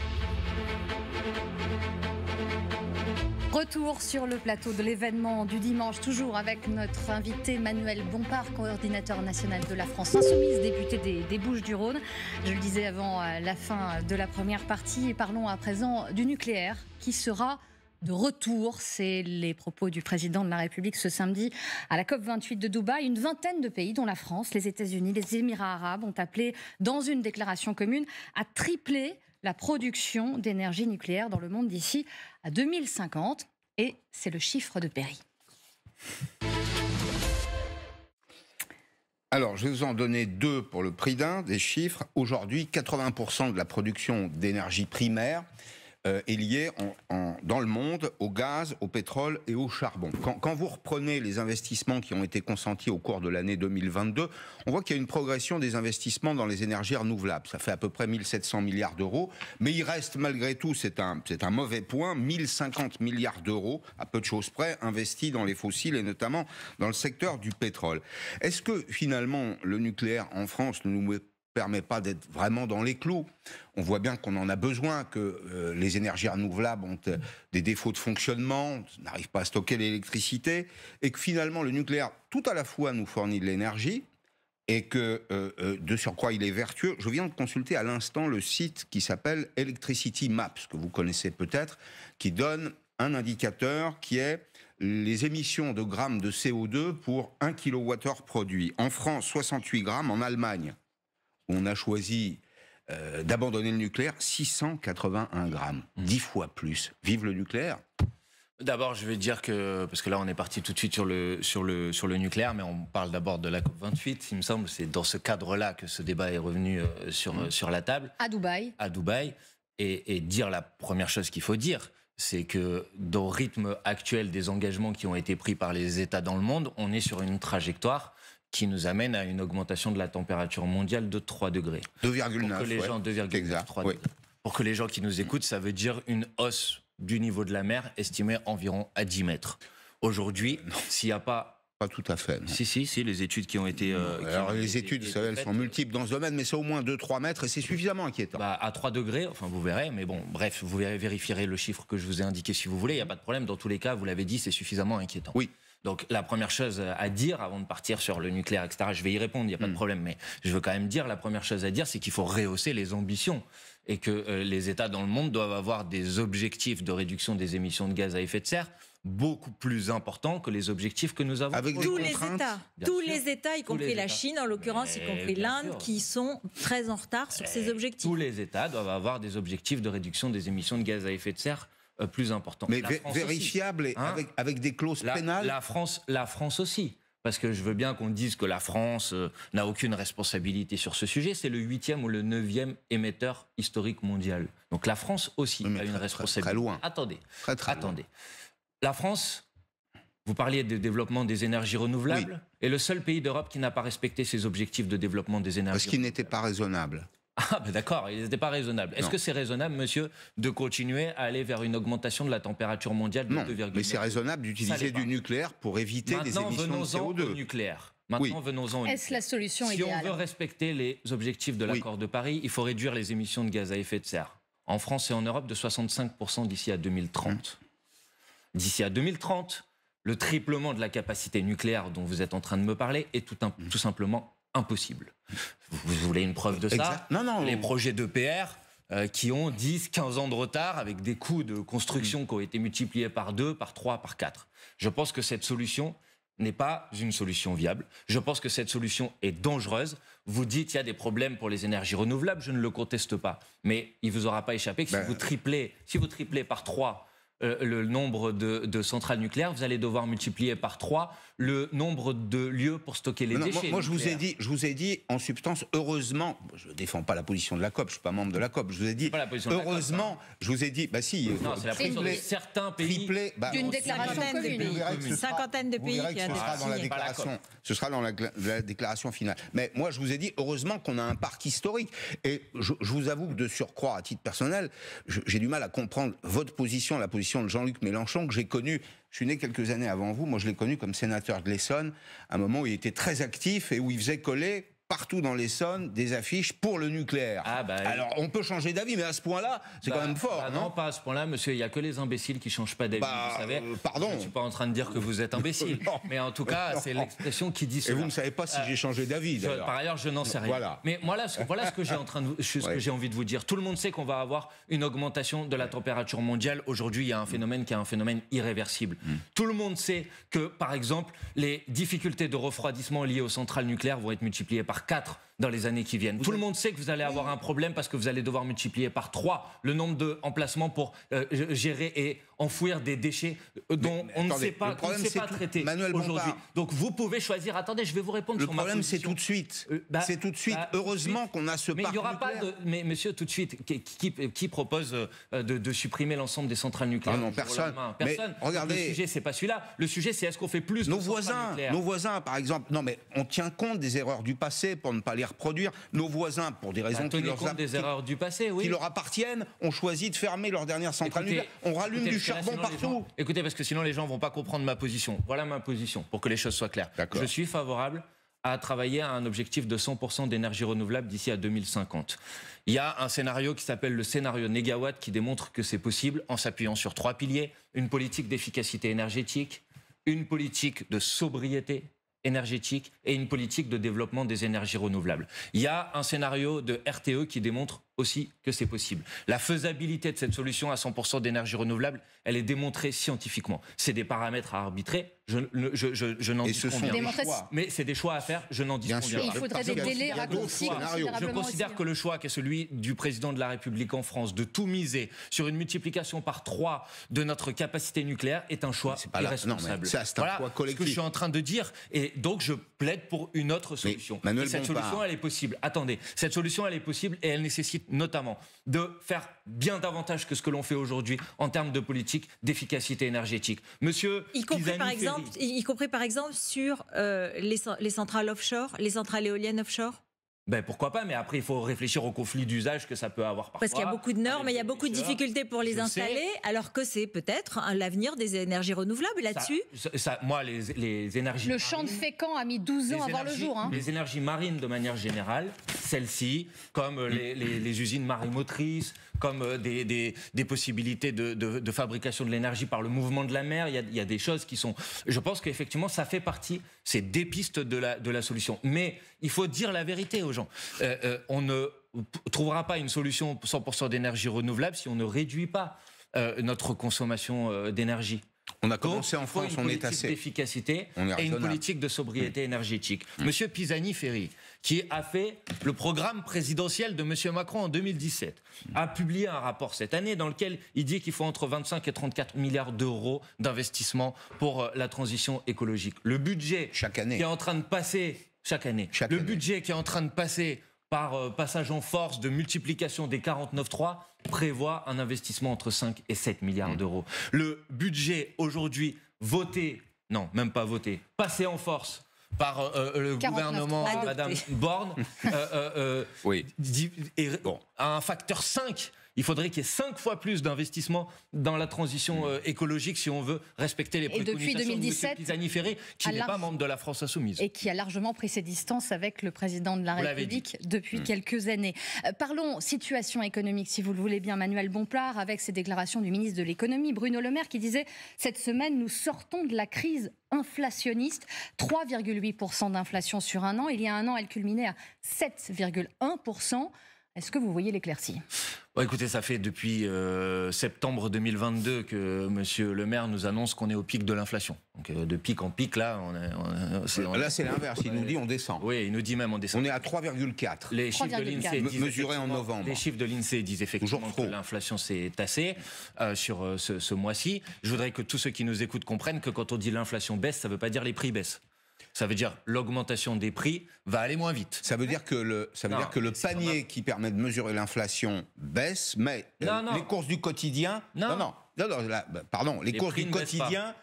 Retour sur le plateau de l'événement du dimanche, toujours avec notre invité Manuel Bompard, coordinateur national de la France Insoumise, député des, Bouches-du-Rhône. Je le disais avant euh, la fin de la première partie, parlons à présent du nucléaire qui sera de retour. C'est les propos du président de la République ce samedi à la COP28 de Dubaï. Une vingtaine de pays, dont la France, les États-Unis, les Émirats arabes, ont appelé dans une déclaration commune à tripler la production d'énergie nucléaire dans le monde d'ici à 2050. Et c'est le chiffre de Perry. Alors, je vais vous en donner deux pour le prix d'un, des chiffres. Aujourd'hui, 80% de la production d'énergie primaire euh, est lié dans le monde au gaz, au pétrole et au charbon. Quand, vous reprenez les investissements qui ont été consentis au cours de l'année 2022, on voit qu'il y a une progression des investissements dans les énergies renouvelables. Ça fait à peu près 1700 milliards d'euros, mais il reste malgré tout, c'est un, mauvais point, 1050 milliards d'euros, à peu de choses près, investis dans les fossiles et notamment dans le secteur du pétrole. Est-ce que finalement le nucléaire en France ne nous met permet pas d'être vraiment dans les clous. On voit bien qu'on en a besoin, que euh, les énergies renouvelables ont euh, des défauts de fonctionnement, n'arrivent pas à stocker l'électricité, et que finalement le nucléaire, tout à la fois, nous fournit de l'énergie, et que euh, de surcroît, il est vertueux. Je viens de consulter à l'instant le site qui s'appelle Electricity Maps, que vous connaissez peut-être, qui donne un indicateur qui est les émissions de grammes de CO2 pour 1 kWh produit. En France, 68 grammes, en Allemagne, on a choisi euh, d'abandonner le nucléaire, 681 grammes, 10 mmh. fois plus. Vive le nucléaire D'abord, je vais dire que parce que là, on est parti tout de suite sur le sur le sur le nucléaire, mais on parle d'abord de la COP 28. Il me semble, c'est dans ce cadre-là que ce débat est revenu euh, sur mmh. sur la table. À Dubaï. À Dubaï, et, et dire la première chose qu'il faut dire, c'est que dans le rythme actuel des engagements qui ont été pris par les États dans le monde, on est sur une trajectoire qui nous amène à une augmentation de la température mondiale de 3 degrés. 2,9. Pour que les Pour que les gens qui nous écoutent, ça veut dire une hausse du niveau de la mer estimée environ à 10 mètres. Aujourd'hui, s'il n'y a pas pas tout à fait. Si, si, si, les études qui ont été. Euh, Alors, les études, elles sont euh, multiples dans ce domaine, mais c'est au moins 2-3 mètres et c'est suffisamment inquiétant. Bah, à 3 degrés, enfin, vous verrez, mais bon, bref, vous vérifierez le chiffre que je vous ai indiqué si vous voulez, il n'y a pas de problème. Dans tous les cas, vous l'avez dit, c'est suffisamment inquiétant. Oui. Donc la première chose à dire, avant de partir sur le nucléaire, etc., je vais y répondre, il n'y a pas de hmm. problème, mais je veux quand même dire, la première chose à dire, c'est qu'il faut rehausser les ambitions et que euh, les États dans le monde doivent avoir des objectifs de réduction des émissions de gaz à effet de serre beaucoup plus importants que les objectifs que nous avons. Avec tous les États, tous les États, y compris la Chine en l'occurrence, y compris l'Inde, qui sont très en retard sur ces objectifs. Tous les États doivent avoir des objectifs de réduction des émissions de gaz à effet de serre euh, plus important. — Mais vérifiable hein avec, des clauses pénales la France, la France aussi parce que je veux bien qu'on dise que la France euh, n'a aucune responsabilité sur ce sujet, c'est le huitième ou le neuvième émetteur historique mondial. Donc la France aussi a une responsabilité. Très, loin. Attendez, attendez. La France, vous parliez du développement des énergies renouvelables, Et le seul pays d'Europe qui n'a pas respecté ses objectifs de développement des énergies. Ce qui n'était pas raisonnable. Ah, ben d'accord, ils n'étaient pas raisonnables. Est-ce que c'est raisonnable, monsieur, de continuer à aller vers une augmentation de la température mondiale de degrés? Mais c'est raisonnable d'utiliser du nucléaire pour éviter des émissions de CO2. Maintenant, venons-en. Est-ce la solution Si on veut respecter les objectifs de l'accord de Paris, il faut réduire les émissions de gaz à effet de serre en France et en Europe de 65% d'ici à 2030. Hum. D'ici à 2030, le triplement de la capacité nucléaire dont vous êtes en train de me parler est tout, un, hum. tout simplement impossible. Vous voulez une preuve de ça Non, non. Les projets d'EPR PR euh, qui ont 10, 15 ans de retard avec des coûts de construction qui ont été multipliés par 2, par 3, par 4. Je pense que cette solution n'est pas une solution viable. Je pense que cette solution est dangereuse. Vous dites qu'il y a des problèmes pour les énergies renouvelables, je ne le conteste pas. Mais il vous aura pas échappé que si ben, vous triplez, si vous triplez par 3 euh, le nombre de, de, centrales nucléaires, vous allez devoir multiplier par 3 le nombre de lieux pour stocker les déchets. Moi, je vous ai dit, je vous ai dit en substance, heureusement, je défends pas la position de la COP, je suis pas membre de la COP. Je vous ai dit, heureusement, hein. je vous ai dit, bah si, c'est la euh, certains pays bah, d'une déclaration commune, une cinquantaine de pays qui ce sera dans la déclaration, ce sera dans la, déclaration finale. Mais moi, je vous ai dit, heureusement qu'on a un parc historique. Et je, je vous avoue que de surcroît, à titre personnel, j'ai du mal à comprendre votre position, la position de Jean-Luc Mélenchon que j'ai connue je suis né quelques années avant vous. Moi, je l'ai connu comme sénateur de l'Essonne, à un moment où il était très actif et où il faisait coller partout dans les l'Essonne des affiches pour le nucléaire. Ah, bah Alors on peut changer d'avis, mais à ce point-là, c'est quand bah, même fort. Bah non, non, pas à ce point-là, monsieur. Il n'y a que les imbéciles qui changent pas d'avis. vous savez. Euh, pardon. Je ne suis pas en train de dire que vous êtes imbécile, mais en tout cas, c'est l'expression qui dit. Et vous ne savez pas si euh, j'ai changé d'avis. Par ailleurs, je n'en sais rien. Voilà. Mais voilà ce que j'ai en train de, ce que j'ai envie de vous dire. Tout le monde sait qu'on va avoir une augmentation de la température mondiale. Aujourd'hui, il y a un phénomène qui est un phénomène irréversible. Mm. Tout le monde sait que, par exemple, les difficultés de refroidissement liées aux centrales nucléaires vont être multipliées par 4 dans les années qui viennent. Tout le monde sait que vous allez avoir un problème parce que vous allez devoir multiplier par 3 le nombre de emplacements pour euh, gérer et enfouir des déchets euh, dont on ne sait pas, traiter aujourd'hui. Donc vous pouvez choisir. Attendez, je vais vous répondre. Le sur problème, euh, bah, c'est tout de suite. c'est bah, tout de suite. Heureusement qu'on a ce. Mais il n'y aura pas de. Mais monsieur, tout de suite, qui, propose de, supprimer l'ensemble des centrales nucléaires ah Non, personne. Personne. regardez. Le sujet, c'est pas celui-là. Le sujet, c'est est-ce qu'on fait plus. Nos voisins, nos voisins, par exemple. Non, mais on tient compte des erreurs du passé pour ne pas les produire Nos voisins, pour des raisons bah, qui leur, erreurs du passé, leur appartiennent, ont choisi de fermer leur dernière centrale nucléaire. On rallume du charbon partout. écoutez, parce que sinon les gens vont pas comprendre ma position. Voilà ma position, pour que les choses soient claires. Je suis favorable à travailler à un objectif de 100% d'énergie renouvelable d'ici à 2050. Il y a un scénario qui s'appelle le scénario négawatt qui démontre que c'est possible en s'appuyant sur trois piliers. Une politique d'efficacité énergétique, une politique de sobriété énergétique et une politique de développement des énergies renouvelables. Il y a un scénario de RTE qui démontre aussi que c'est possible. La faisabilité de cette solution à 100% d'énergie renouvelable, elle est démontrée scientifiquement. C'est des paramètres à arbitrer, je, je, n'en dis ce Mais c'est des choix à faire, je n'en dis pas. Il faudrait des délais raccourcis. Je considère que le choix qui est celui du président de la République en France de tout miser sur une multiplication par trois de notre capacité nucléaire est un choix irresponsable. C'est voilà collectif. ce que je suis en train de dire. Et donc, je plaide pour une autre solution. cette solution, elle est possible. Attendez, cette solution, elle est possible et elle nécessite notamment de faire bien davantage que ce que l'on fait aujourd'hui en termes de politique d'efficacité énergétique. Monsieur, y compris par exemple, y compris par exemple sur euh, les centrales offshore, les centrales éoliennes offshore. Ben pourquoi pas, mais après il faut réfléchir au conflit d'usage que ça peut avoir parfois. Parce qu'il y a beaucoup de normes, il y a beaucoup de difficultés pour les installer, alors que c'est peut-être hein, l'avenir des énergies renouvelables là-dessus. Ça, moi, les, énergies. Le champ de fécamp a mis 12 ans à voir le jour. Hein. Les énergies marines, de manière générale, celles-ci, comme euh, mm. les, les usines marimotrices, comme euh, des, possibilités de, fabrication de l'énergie par le mouvement de la mer. Il y, a, des choses qui sont. Je pense qu'effectivement, ça fait partie. C'est des pistes de la, de la solution. Mais il faut dire la vérité aux gens. Euh, euh, on ne trouvera pas une solution 100% d'énergie renouvelable si on ne réduit pas notre consommation d'énergie. On a commencé en France, on est assez. Une politique d'efficacité et une politique de sobriété mm. énergétique. Mm. Monsieur Pisani-Ferry, qui a fait le programme présidentiel de M. Macron en 2017, a publié un rapport cette année dans lequel il dit qu'il faut entre 25 et 34 milliards d'euros d'investissement pour euh, la transition écologique. Le budget chaque année. qui est en train de passer chaque année, le budget qui est en train de passer par euh, passage en force de multiplication des 49.3 prévoit un investissement entre 5 et 7 milliards mmh. d'euros. Le budget aujourd'hui voté, non, même pas voté, passé en force par euh, euh, le gouvernement de euh, Madame Borne à un facteur 5 il faudrait qu'il y ait cinq fois plus d'investissements dans la transition mm. euh, écologique si on veut respecter les préconisations depuis 2017, de qui n'est pas membre de la France Insoumise. Et qui a largement pris ses distances avec le président de la République depuis mm. quelques années. Euh, parlons situation économique, si vous le voulez bien, Manuel Bompard, avec ses déclarations du ministre de l'économie, Bruno Le Maire, qui disait « Cette semaine, nous sortons de la crise inflationniste. 3,8% d'inflation sur un an. Il y a un an, elle culminait à 7,1%. Est-ce que vous voyez l'éclaircie écoutez, ça fait depuis euh, septembre 2022 que Monsieur le maire nous annonce qu'on est au pic de l'inflation. Donc euh, de pic en pic, là, on, là c'est l'inverse. Il nous dit on descend. Oui, il nous dit même on descend. On est à 3,4. Les chiffres de l'Insee mesurés en novembre. Les chiffres de l'Insee disent effectivement que l'inflation s'est tassée euh, sur ce, ce mois-ci. Je voudrais que tous ceux qui nous écoutent comprennent que quand on dit l'inflation baisse, ça ne veut pas dire les prix baissent. Ça veut dire l'augmentation des prix va aller moins vite. Ça veut dire que le, ça veut dire que le panier qui permet de mesurer l'inflation baisse, mais euh, les courses du quotidien. Non, non, non, bah, pardon, les, courses du quotidien,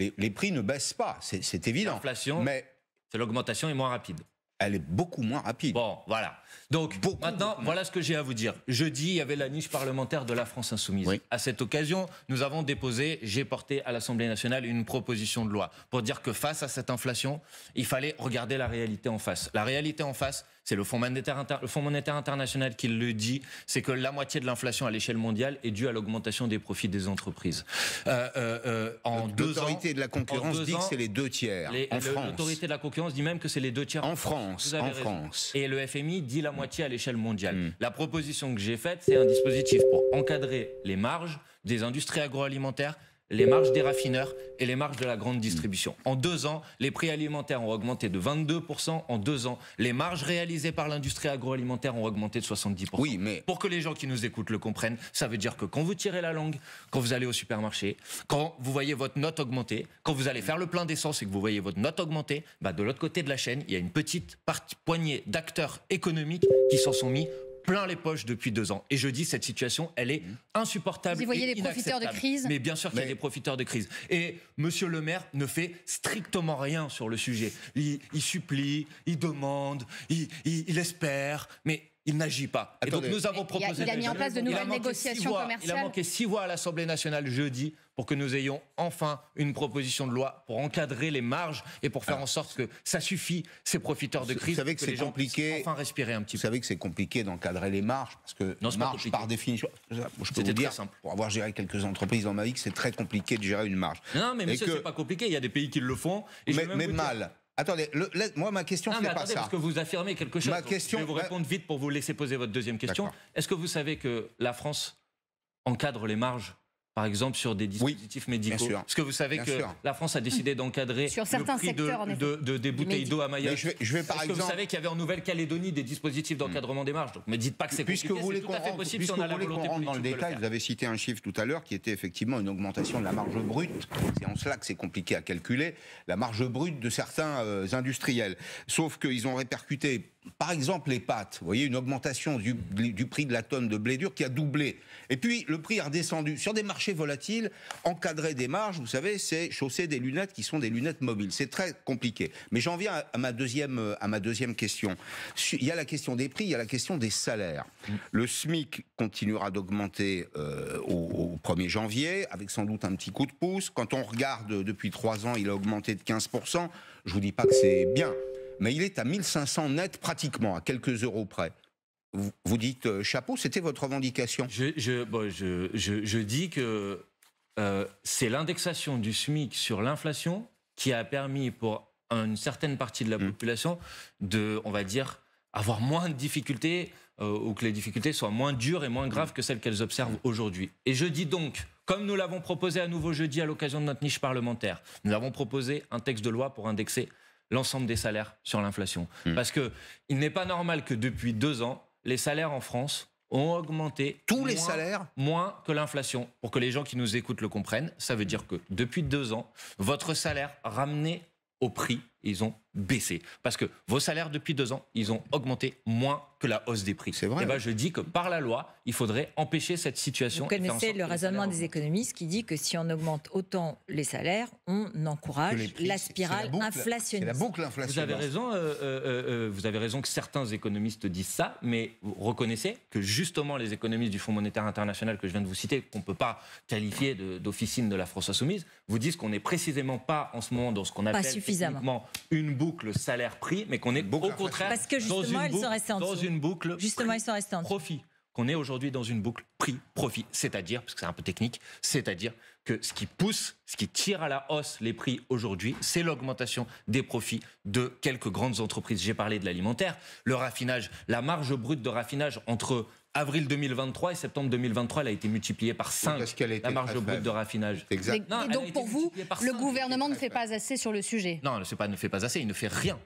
les, les, prix ne baissent pas, c'est évident. L'inflation, mais l'augmentation est moins rapide. Elle est beaucoup moins rapide. Bon, voilà. Donc maintenant, voilà ce que j'ai à vous dire. Jeudi, il y avait la niche parlementaire de la France insoumise. À cette occasion, nous avons déposé, j'ai porté à l'Assemblée nationale une proposition de loi pour dire que face à cette inflation, il fallait regarder la réalité en face. La réalité en face, c'est le Fonds monétaire, international qui le dit, c'est que la moitié de l'inflation à l'échelle mondiale est due à l'augmentation des profits des entreprises. Euh, euh, euh, L'autorité de la concurrence dit que c'est les deux tiers en France. L'autorité de la concurrence dit même que c'est les deux tiers en France. En France. Et le FMI dit la moitié à l'échelle mondiale. Hmm. La proposition que j'ai faite, c'est un dispositif pour encadrer les marges des industries agroalimentaires, les marges des raffineurs et les marges de la grande distribution. En deux ans, les prix alimentaires ont augmenté de 22%. En deux ans, les marges réalisées par l'industrie agroalimentaire ont augmenté de 70%. Oui, mais... Pour que les gens qui nous écoutent le comprennent, ça veut dire que quand vous tirez la langue, quand vous allez au supermarché, quand vous voyez votre note augmenter, quand vous allez faire le plein d'essence et que vous voyez votre note augmenter, bah, de l'autre côté de la chaîne, il y a une petite poignée d'acteurs économiques qui s'en sont mis plein les poches depuis deux ans. Et je dis, cette situation, elle est insupportable. Vous voyez les profiteurs de crise Mais bien sûr qu'il y a des profiteurs de crise. Et Monsieur le maire ne fait strictement rien sur le sujet. Il, supplie, il demande, il, espère. Mais il n'agit pas. Et donc nous avons proposé. Il a, il a mis en place de nouvelles négociations commerciales. Il a manqué six voix à l'Assemblée nationale jeudi pour que nous ayons enfin une proposition de loi pour encadrer les marges et pour faire en sorte que ça suffit ces profiteurs de crise. Vous savez que, c'est compliqué. Enfin respirer un petit peu. Vous savez que c'est compliqué d'encadrer les marges parce que non, marge par définition. Je peux vous dire, simple. pour avoir géré quelques entreprises dans ma vie, que c'est très compliqué de gérer une marge. Non, mais monsieur, c'est pas compliqué. Il y a des pays qui le font. mais, mal. Attendez, moi ma question c'est pas attendez, Parce que vous affirmez quelque chose. Ma question, je vais vous euh, répondre vite pour vous laisser poser votre deuxième question. Est-ce que vous savez que la France encadre les marges par exemple sur des dispositifs oui, médicaux. Parce que vous savez que la France a décidé d'encadrer sur certains le prix de, des bouteilles d'eau à Mayotte. Je vais, que vous savez qu'il y avait en Nouvelle-Calédonie des dispositifs hmm. d'encadrement des marges. Donc, mais dites pas que c'est compliqué, c'est tout à fait possible si on a la volonté rentre dans le détail, vous avez cité un chiffre tout à l'heure qui était effectivement une augmentation de la marge brute. C'est en cela que c'est compliqué à calculer, la marge brute de certains euh, industriels. Sauf qu'ils ont répercuté par exemple les pâtes, vous voyez une augmentation du, prix de la tonne de blé dur qui a doublé. Et puis le prix a redescendu. Sur des marchés volatiles, encadrer des marges, vous savez, c'est chausser des lunettes qui sont des lunettes mobiles. C'est très compliqué. Mais j'en viens à ma, deuxième, euh, à ma deuxième question. Il y a la question des prix, il y a la question des salaires. Le SMIC continuera d'augmenter euh, au, au 1er janvier, avec sans doute un petit coup de pouce. Quand on regarde euh, depuis trois ans, il a augmenté de 15%. Je vous dis pas que c'est bien mais il est à 1500 net pratiquement, à quelques euros près. Vous, dites euh, chapeau, c'était votre revendication je, dis que euh, c'est l'indexation du SMIC sur l'inflation qui a permis pour une certaine partie de la mm. population de, on va dire, avoir moins de difficultés euh, ou que les difficultés soient moins dures et moins mm. graves que celles qu'elles observent mm. aujourd'hui. Et je dis donc, comme nous l'avons proposé à nouveau jeudi à l'occasion de notre niche parlementaire, nous avons proposé un texte de loi pour indexer l'ensemble des salaires sur l'inflation. Hmm. Parce que il n'est pas normal que depuis deux ans, les salaires en France ont augmenté tous les salaires moins que l'inflation. Pour que les gens qui nous écoutent le comprennent, ça veut dire que depuis deux ans, votre salaire ramené au prix ils ont baissé. Parce que vos salaires depuis deux ans, ils ont augmenté moins que la hausse des prix. C'est vrai. Et eh ben, hein. je dis que par la loi, il faudrait empêcher cette situation. Vous connaissez le raisonnement des économistes qui dit que si on augmente autant les salaires, on encourage la spirale inflationniste. Vous avez raison. Euh, euh, euh, vous avez raison que certains économistes disent ça, mais vous reconnaissez que justement les économistes du Fonds monétaire international que je viens de vous citer, qu'on ne peut pas qualifier d'officine de, la France insoumise, vous disent qu'on n'est précisément pas en ce moment dans ce qu'on appelle pas suffisamment une boucle salaire-prix, mais qu'on est au contraire parce que justement, dans, une boucle, sont dans une boucle justement profit. Qu'on est aujourd'hui dans une boucle prix-profit, c'est-à-dire, parce que c'est un peu technique, c'est-à-dire que ce qui pousse, ce qui tire à la hausse les prix aujourd'hui, c'est l'augmentation des profits de quelques grandes entreprises. J'ai parlé de l'alimentaire, le raffinage, la marge brute de raffinage entre avril 2023 et septembre 2023, elle a été multipliée par 5, la marge brute de raffinage. Exact. et donc pour vous, le gouvernement ne fait pas assez sur le sujet Non, ne fait pas assez, il ne fait rien.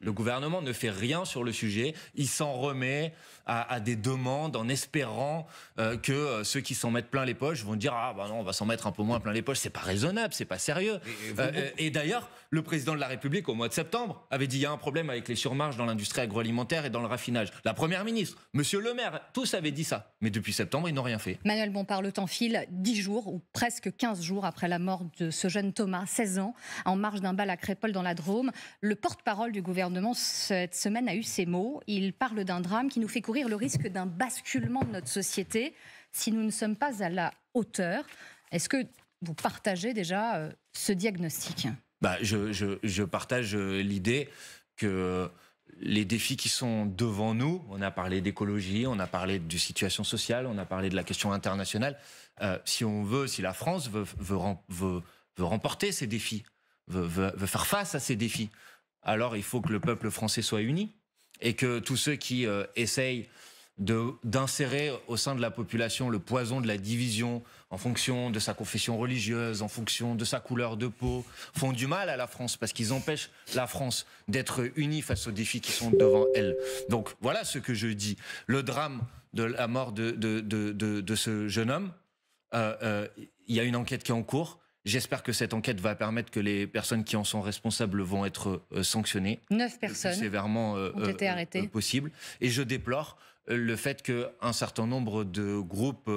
Le mm. gouvernement ne fait rien sur le sujet. Il s'en remet à, des demandes en espérant euh, que euh, ceux qui s'en mettent plein les poches vont dire ah ben non on va s'en mettre un peu moins plein les poches. C'est pas raisonnable, c'est pas sérieux. Euh, et, d'ailleurs le président de la République au mois de septembre avait dit il y a un problème avec les surmarges dans l'industrie agroalimentaire et dans le raffinage. La première ministre, Monsieur Le Maire, tous avaient dit ça. Mais depuis septembre ils n'ont rien fait. Manuel Bompard, le temps file. dix jours ou presque 15 jours après la mort de ce jeune Thomas, 16 ans, en marge d'un bal à Crépole dans la Drôme, le porte-parole du gouvernement cette semaine, a eu ces mots. Il parle d'un drame qui nous fait courir le risque d'un basculement de notre société si nous ne sommes pas à la hauteur. Est-ce que vous partagez déjà euh, ce diagnostic bah, je, partage euh, l'idée que les défis qui sont devant nous, on a parlé d'écologie, on a parlé de situation sociale, on a parlé de la question internationale, euh, si on veut, si la France veut, veut remporter ces défis, veut, faire face à ces défis, alors il faut que le peuple français soit uni et que tous ceux qui euh, essayent d'insérer au sein de la population le poison de la division en fonction de sa confession religieuse, en fonction de sa couleur de peau, font du mal à la France parce qu'ils empêchent la France d'être unie face aux défis qui sont devant elle. Donc voilà ce que je dis. Le drame de la mort de, ce jeune homme, euh, euh, il y a une enquête qui est en cours. J'espère que cette enquête va permettre que les personnes qui en sont responsables vont être euh, sanctionnées. Neuf personnes sévèrement euh, ont euh, été arrêtées. possible. Et je déplore le fait qu'un certain nombre de groupes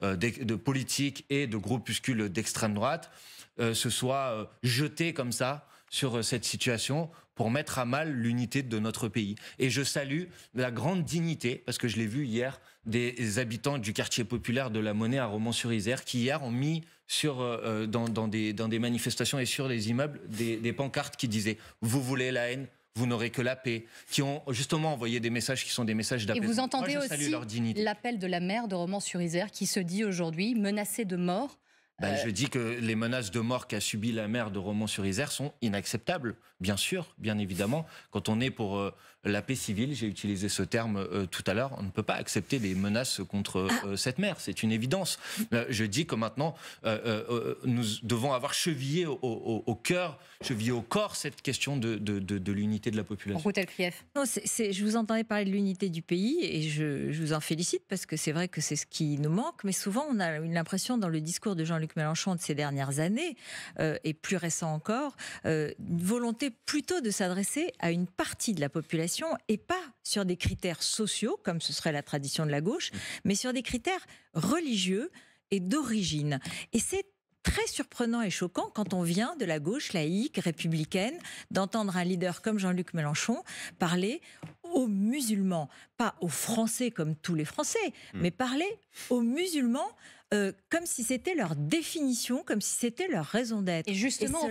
de politiques et de groupuscules d'extrême droite se soient jetés comme ça sur cette situation pour mettre à mal l'unité de notre pays. Et je salue la grande dignité, parce que je l'ai vu hier, des habitants du quartier populaire de la Monnaie à Romans-sur-Isère, qui hier ont mis sur, euh, euh, dans, des, dans, des, manifestations et sur les immeubles des, pancartes qui disaient ⁇ Vous voulez la haine ?⁇ vous n'aurez que la paix, qui ont justement envoyé des messages qui sont des messages d'appel. Et vous entendez aussi l'appel de la mère de Romans-sur-Isère qui se dit aujourd'hui menacée de mort bah, euh, je dis que les menaces de mort qu'a subi la mère de Romans-sur-Isère sont inacceptables, bien sûr, bien évidemment. Quand on est pour euh, la paix civile, j'ai utilisé ce terme euh, tout à l'heure, on ne peut pas accepter des menaces contre euh, ah. cette mer, c'est une évidence. Euh, je dis que maintenant, nous devons avoir chevillé au, cœur, chevillé au corps cette question de, l'unité de la population. non, je vous entendais parler de l'unité du pays et je, vous en félicite parce que c'est vrai que c'est ce qui nous manque, mais souvent on a l'impression dans le discours de Jean-Luc Mélenchon de ces dernières années et plus récent encore, une volonté plutôt de s'adresser à une partie de la population et pas sur des critères sociaux, comme ce serait la tradition de la gauche, mm. mais sur des critères religieux et d'origine. Et c'est très surprenant et choquant quand on vient de la gauche laïque, républicaine, d'entendre un leader comme Jean-Luc Mélenchon parler aux musulmans, pas aux Français comme tous les Français, mm. mais parler aux musulmans euh, comme si c'était leur définition, comme si c'était leur raison d'être. Et justement,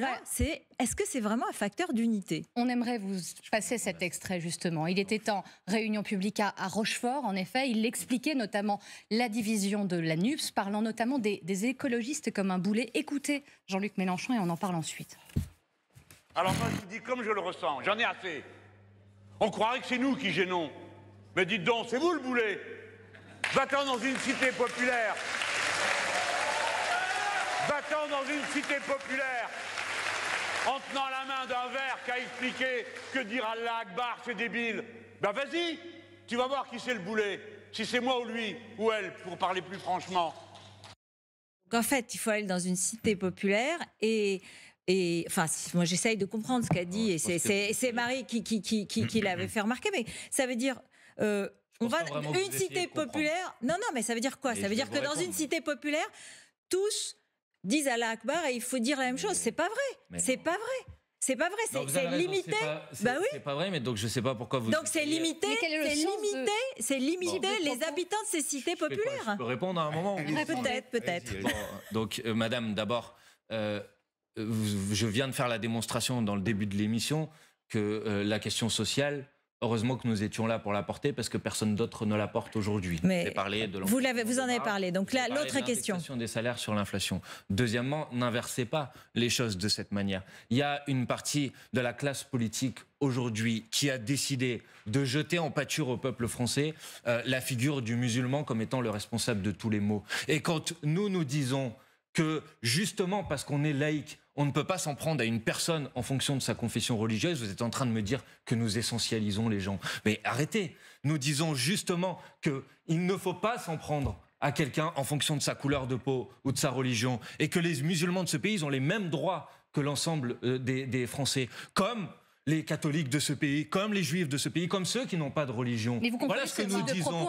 est-ce que c'est vraiment un facteur d'unité On aimerait vous passer cet extrait justement. Il était en réunion publique à, Rochefort, en effet, il expliquait notamment la division de la NUPS, parlant notamment des, écologistes comme un boulet. Écoutez Jean-Luc Mélenchon et on en parle ensuite. Alors moi je dis comme je le ressens, j'en ai assez. On croirait que c'est nous qui gênons. Mais dites donc, c'est vous le boulet va dans une cité populaire battant dans une cité populaire, en tenant la main d'un verre qui a expliqué que dire Allah Akbar, c'est débile. Ben vas-y, tu vas voir qui c'est le boulet, si c'est moi ou lui, ou elle, pour parler plus franchement. Donc en fait, il faut aller dans une cité populaire et et, enfin, moi j'essaye de comprendre ce qu'a dit, et c'est Marie qui, qui, qui, qui l'avait fait remarquer, mais ça veut dire. Euh, on va, une cité populaire. Non, non, mais ça veut dire quoi Ça veut dire que dans une cité populaire, tous disent à Akbar et il faut dire la même chose. C'est pas vrai. C'est pas vrai. C'est pas vrai, c'est limité. C'est bah oui. pas vrai, mais donc je sais pas pourquoi vous. Donc c'est limité, c'est limité, c'est limité les habitants de ces cités populaires. je répondre à un moment. peut-être, peut-être. donc euh, Madame, d'abord, euh, euh, je viens de faire la démonstration dans le début de l'émission que la question sociale Heureusement que nous étions là pour la porter parce que personne d'autre ne la porte aujourd'hui. vous, vous en avez parlé. Donc là, l'autre question. des salaires sur l'inflation. Deuxièmement, n'inversez pas les choses de cette manière. Il y a une partie de la classe politique aujourd'hui qui a décidé de jeter en pâture au peuple français euh, la figure du musulman comme étant le responsable de tous les maux. Et quand nous nous disons que justement parce qu'on est laïque, on ne peut pas s'en prendre à une personne en fonction de sa confession religieuse. Vous êtes en train de me dire que nous essentialisons les gens. Mais arrêtez. Nous disons justement qu'il ne faut pas s'en prendre à quelqu'un en fonction de sa couleur de peau ou de sa religion et que les musulmans de ce pays ont les mêmes droits que l'ensemble euh, des, des Français. Comme les catholiques de ce pays, comme les juifs de ce pays, comme ceux qui n'ont pas de religion. voilà ce que nous disons.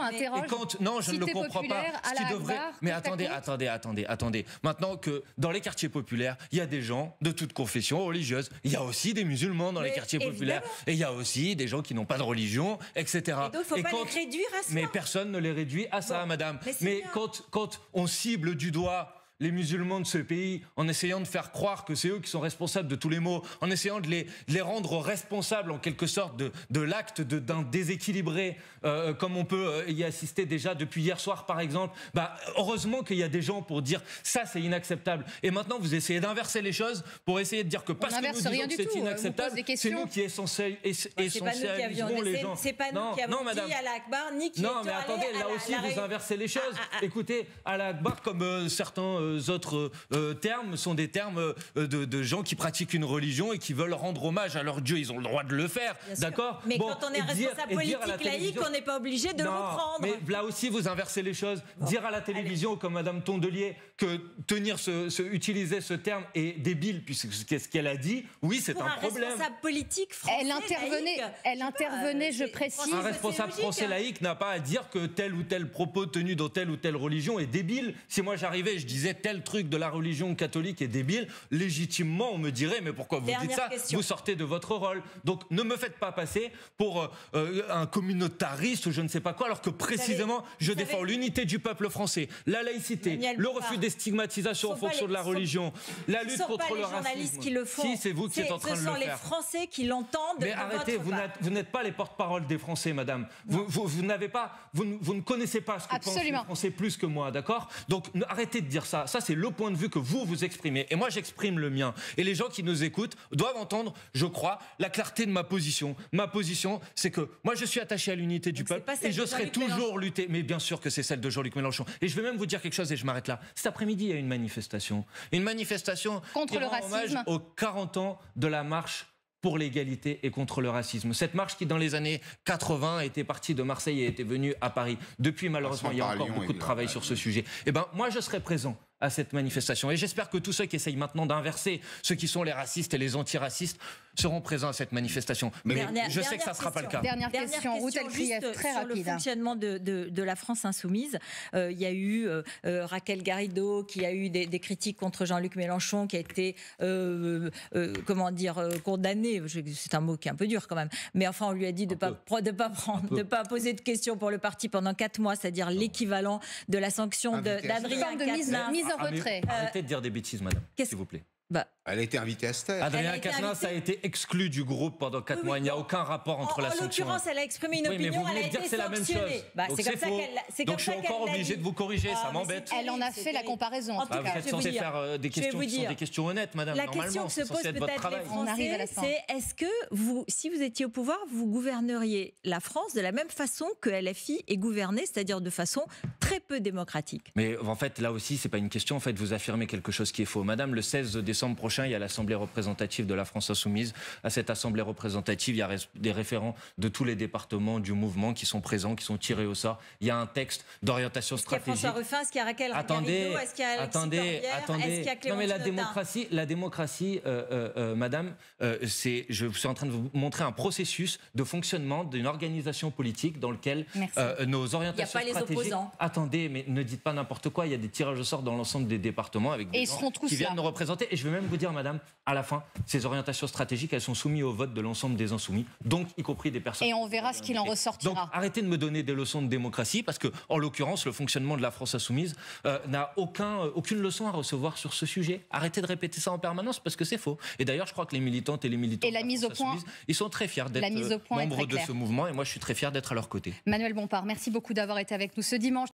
quand, non, je ne le comprends pas. qui devrait. Mais attendez, attendez, attendez, attendez. Maintenant que dans les quartiers populaires, il y a des gens de toute confession religieuse. Il y a aussi des musulmans dans les quartiers populaires. Et il y a aussi des gens qui n'ont pas de religion, etc. Et les réduire à ça. Mais personne ne les réduit à ça, madame. Mais, quand, quand on cible du doigt les musulmans de ce pays en essayant de faire croire que c'est eux qui sont responsables de tous les maux, en essayant de les, de les rendre responsables en quelque sorte de, de l'acte d'un déséquilibré, euh, comme on peut euh, y assister déjà depuis hier soir par exemple. Bah, heureusement qu'il y a des gens pour dire ça c'est inacceptable. Et maintenant vous essayez d'inverser les choses pour essayer de dire que parce que nous c'est euh, inacceptable, c'est nous qui essentiel, essentialisons les gens. C'est pas nous qui avons dit à l'Akbar, ni qui Non mais attendez, là aussi vous inversez les choses. Écoutez, à la Akbar comme certains euh, autres euh, euh, termes sont des termes de, gens qui pratiquent une religion et qui veulent rendre hommage à leur Dieu. Ils ont le droit de le faire, d'accord Mais quand on est responsable politique laïque, on n'est pas obligé de reprendre. Mais là aussi, vous inversez les choses. dire à la télévision, comme Madame Tondelier, que tenir ce, utiliser ce terme est débile, puisque ce qu'elle a dit, oui, c'est un, un, problème. Responsable politique français, elle intervenait, laïque, elle intervenait, je, précise. Un responsable français hein. laïque n'a pas à dire que tel ou tel propos tenu dans telle ou telle religion est débile. Si moi j'arrivais, je disais tel truc de la religion catholique est débile, légitimement, on me dirait, mais pourquoi vous dites ça Vous sortez de votre rôle. Donc ne me faites pas passer pour euh, euh, un communautariste ou je ne sais pas quoi, alors que précisément, je défends l'unité du peuple français, la laïcité, le refus des stigmatisations en fonction de la religion, la lutte contre le racisme. qui le Si, c'est vous qui êtes en train de le faire. Ce sont les Français qui l'entendent. Mais arrêtez, vous n'êtes pas les porte-parole des Français, madame. Vous, vous, n'avez pas, vous, vous, ne connaissez pas ce que Absolument. pensent les Français plus que moi, d'accord Donc arrêtez de dire ça ça, c'est le point de vue que vous vous exprimez. Et moi, j'exprime le mien. Et les gens qui nous écoutent doivent entendre, je crois, la clarté de ma position. Ma position, c'est que moi, je suis attaché à l'unité du peuple et je serai toujours lutté. Mais bien sûr que c'est celle de Jean-Luc Mélenchon. Et je vais même vous dire quelque chose et je m'arrête là. Cet après-midi, il y a une manifestation. Une manifestation contre le Hommage aux 40 ans de la marche pour l'égalité et contre le racisme. Cette marche qui, dans les années 80, était partie de Marseille et était venue à Paris. Depuis, malheureusement, ah, il y a encore beaucoup de travail sur ce sujet. Eh ben, moi, je serai présent à cette manifestation. Et j'espère que tous ceux qui essayent maintenant d'inverser ceux qui sont les racistes et les antiracistes seront présents à cette manifestation. Mais, je sais que ça ne sera pas le cas. Dernière question, route juste très sur le hein. fonctionnement de, la France insoumise. Euh, il y a eu euh, euh, Raquel Garrido qui a eu des, critiques contre Jean-Luc Mélenchon qui a été, comment dire, condamné. C'est un mot qui est un peu dur quand même. Mais enfin, on lui a dit de ne pas, de pas prendre, de pas poser de questions pour le parti pendant 4 mois, c'est-à-dire l'équivalent de la sanction d'Adrien Quatennens. Mise, en retrait. Arrêtez de dire des bêtises, madame, s'il vous plaît. Bah. Elle a été invitée à Stère. Adrien Quatennens a été exclu du groupe pendant 4 mois. Il n'y a aucun rapport entre la sanction. En l'occurrence, elle a exprimé une opinion. elle a de dire c'est la même chose. Bah, c'est comme ça Donc je suis encore obligé de vous corriger. ça ah, m'embête. Elle en a fait la comparaison. En ah, tout cas, vous êtes censée faire euh, des questions des questions honnêtes, madame. La question que se pose peut-être les Français, c'est est-ce que vous, si vous étiez au pouvoir, vous gouverneriez la France de la même façon que LFI est gouvernée, c'est-à-dire de façon très peu démocratique. Mais en fait, là aussi, ce n'est pas une question. En fait, vous affirmez quelque chose qui est faux, madame. Le 16 décembre prochain, il y a l'Assemblée représentative de la France insoumise. À cette Assemblée représentative, il y a des référents de tous les départements du mouvement qui sont présents, qui sont tirés au sort. Il y a un texte d'orientation stratégique. Est-ce qu'il y a François Ruffin Est-ce qu'il y a Raquel Attendez, Est-ce qu'il y a attendez, attendez. non mais la démocratie, la démocratie, euh, euh, euh, Madame, c'est, je suis en train de vous montrer un processus de fonctionnement d'une organisation politique dans lequel nos orientations il a pas stratégiques. Les opposants. Attendez, mais ne dites pas n'importe quoi. Il y a des tirages au sort dans l'ensemble des départements avec des gens qui viennent nous représenter. Et même vous dire, madame, à la fin, ces orientations stratégiques, elles sont soumises au vote de l'ensemble des insoumis, donc y compris des personnes. Et on verra ce qu'il en ressortira. Donc arrêtez de me donner des leçons de démocratie, parce que, en l'occurrence, le fonctionnement de la France insoumise euh, n'a euh, aucune leçon à recevoir sur ce sujet. Arrêtez de répéter ça en permanence, parce que c'est faux. Et d'ailleurs, je crois que les militantes et les militants. Et la, de mise au Ils sont très fiers d'être euh, membres de ce mouvement, et moi, je suis très fier d'être à leur côté. Manuel Bompard, merci beaucoup d'avoir été avec nous ce dimanche.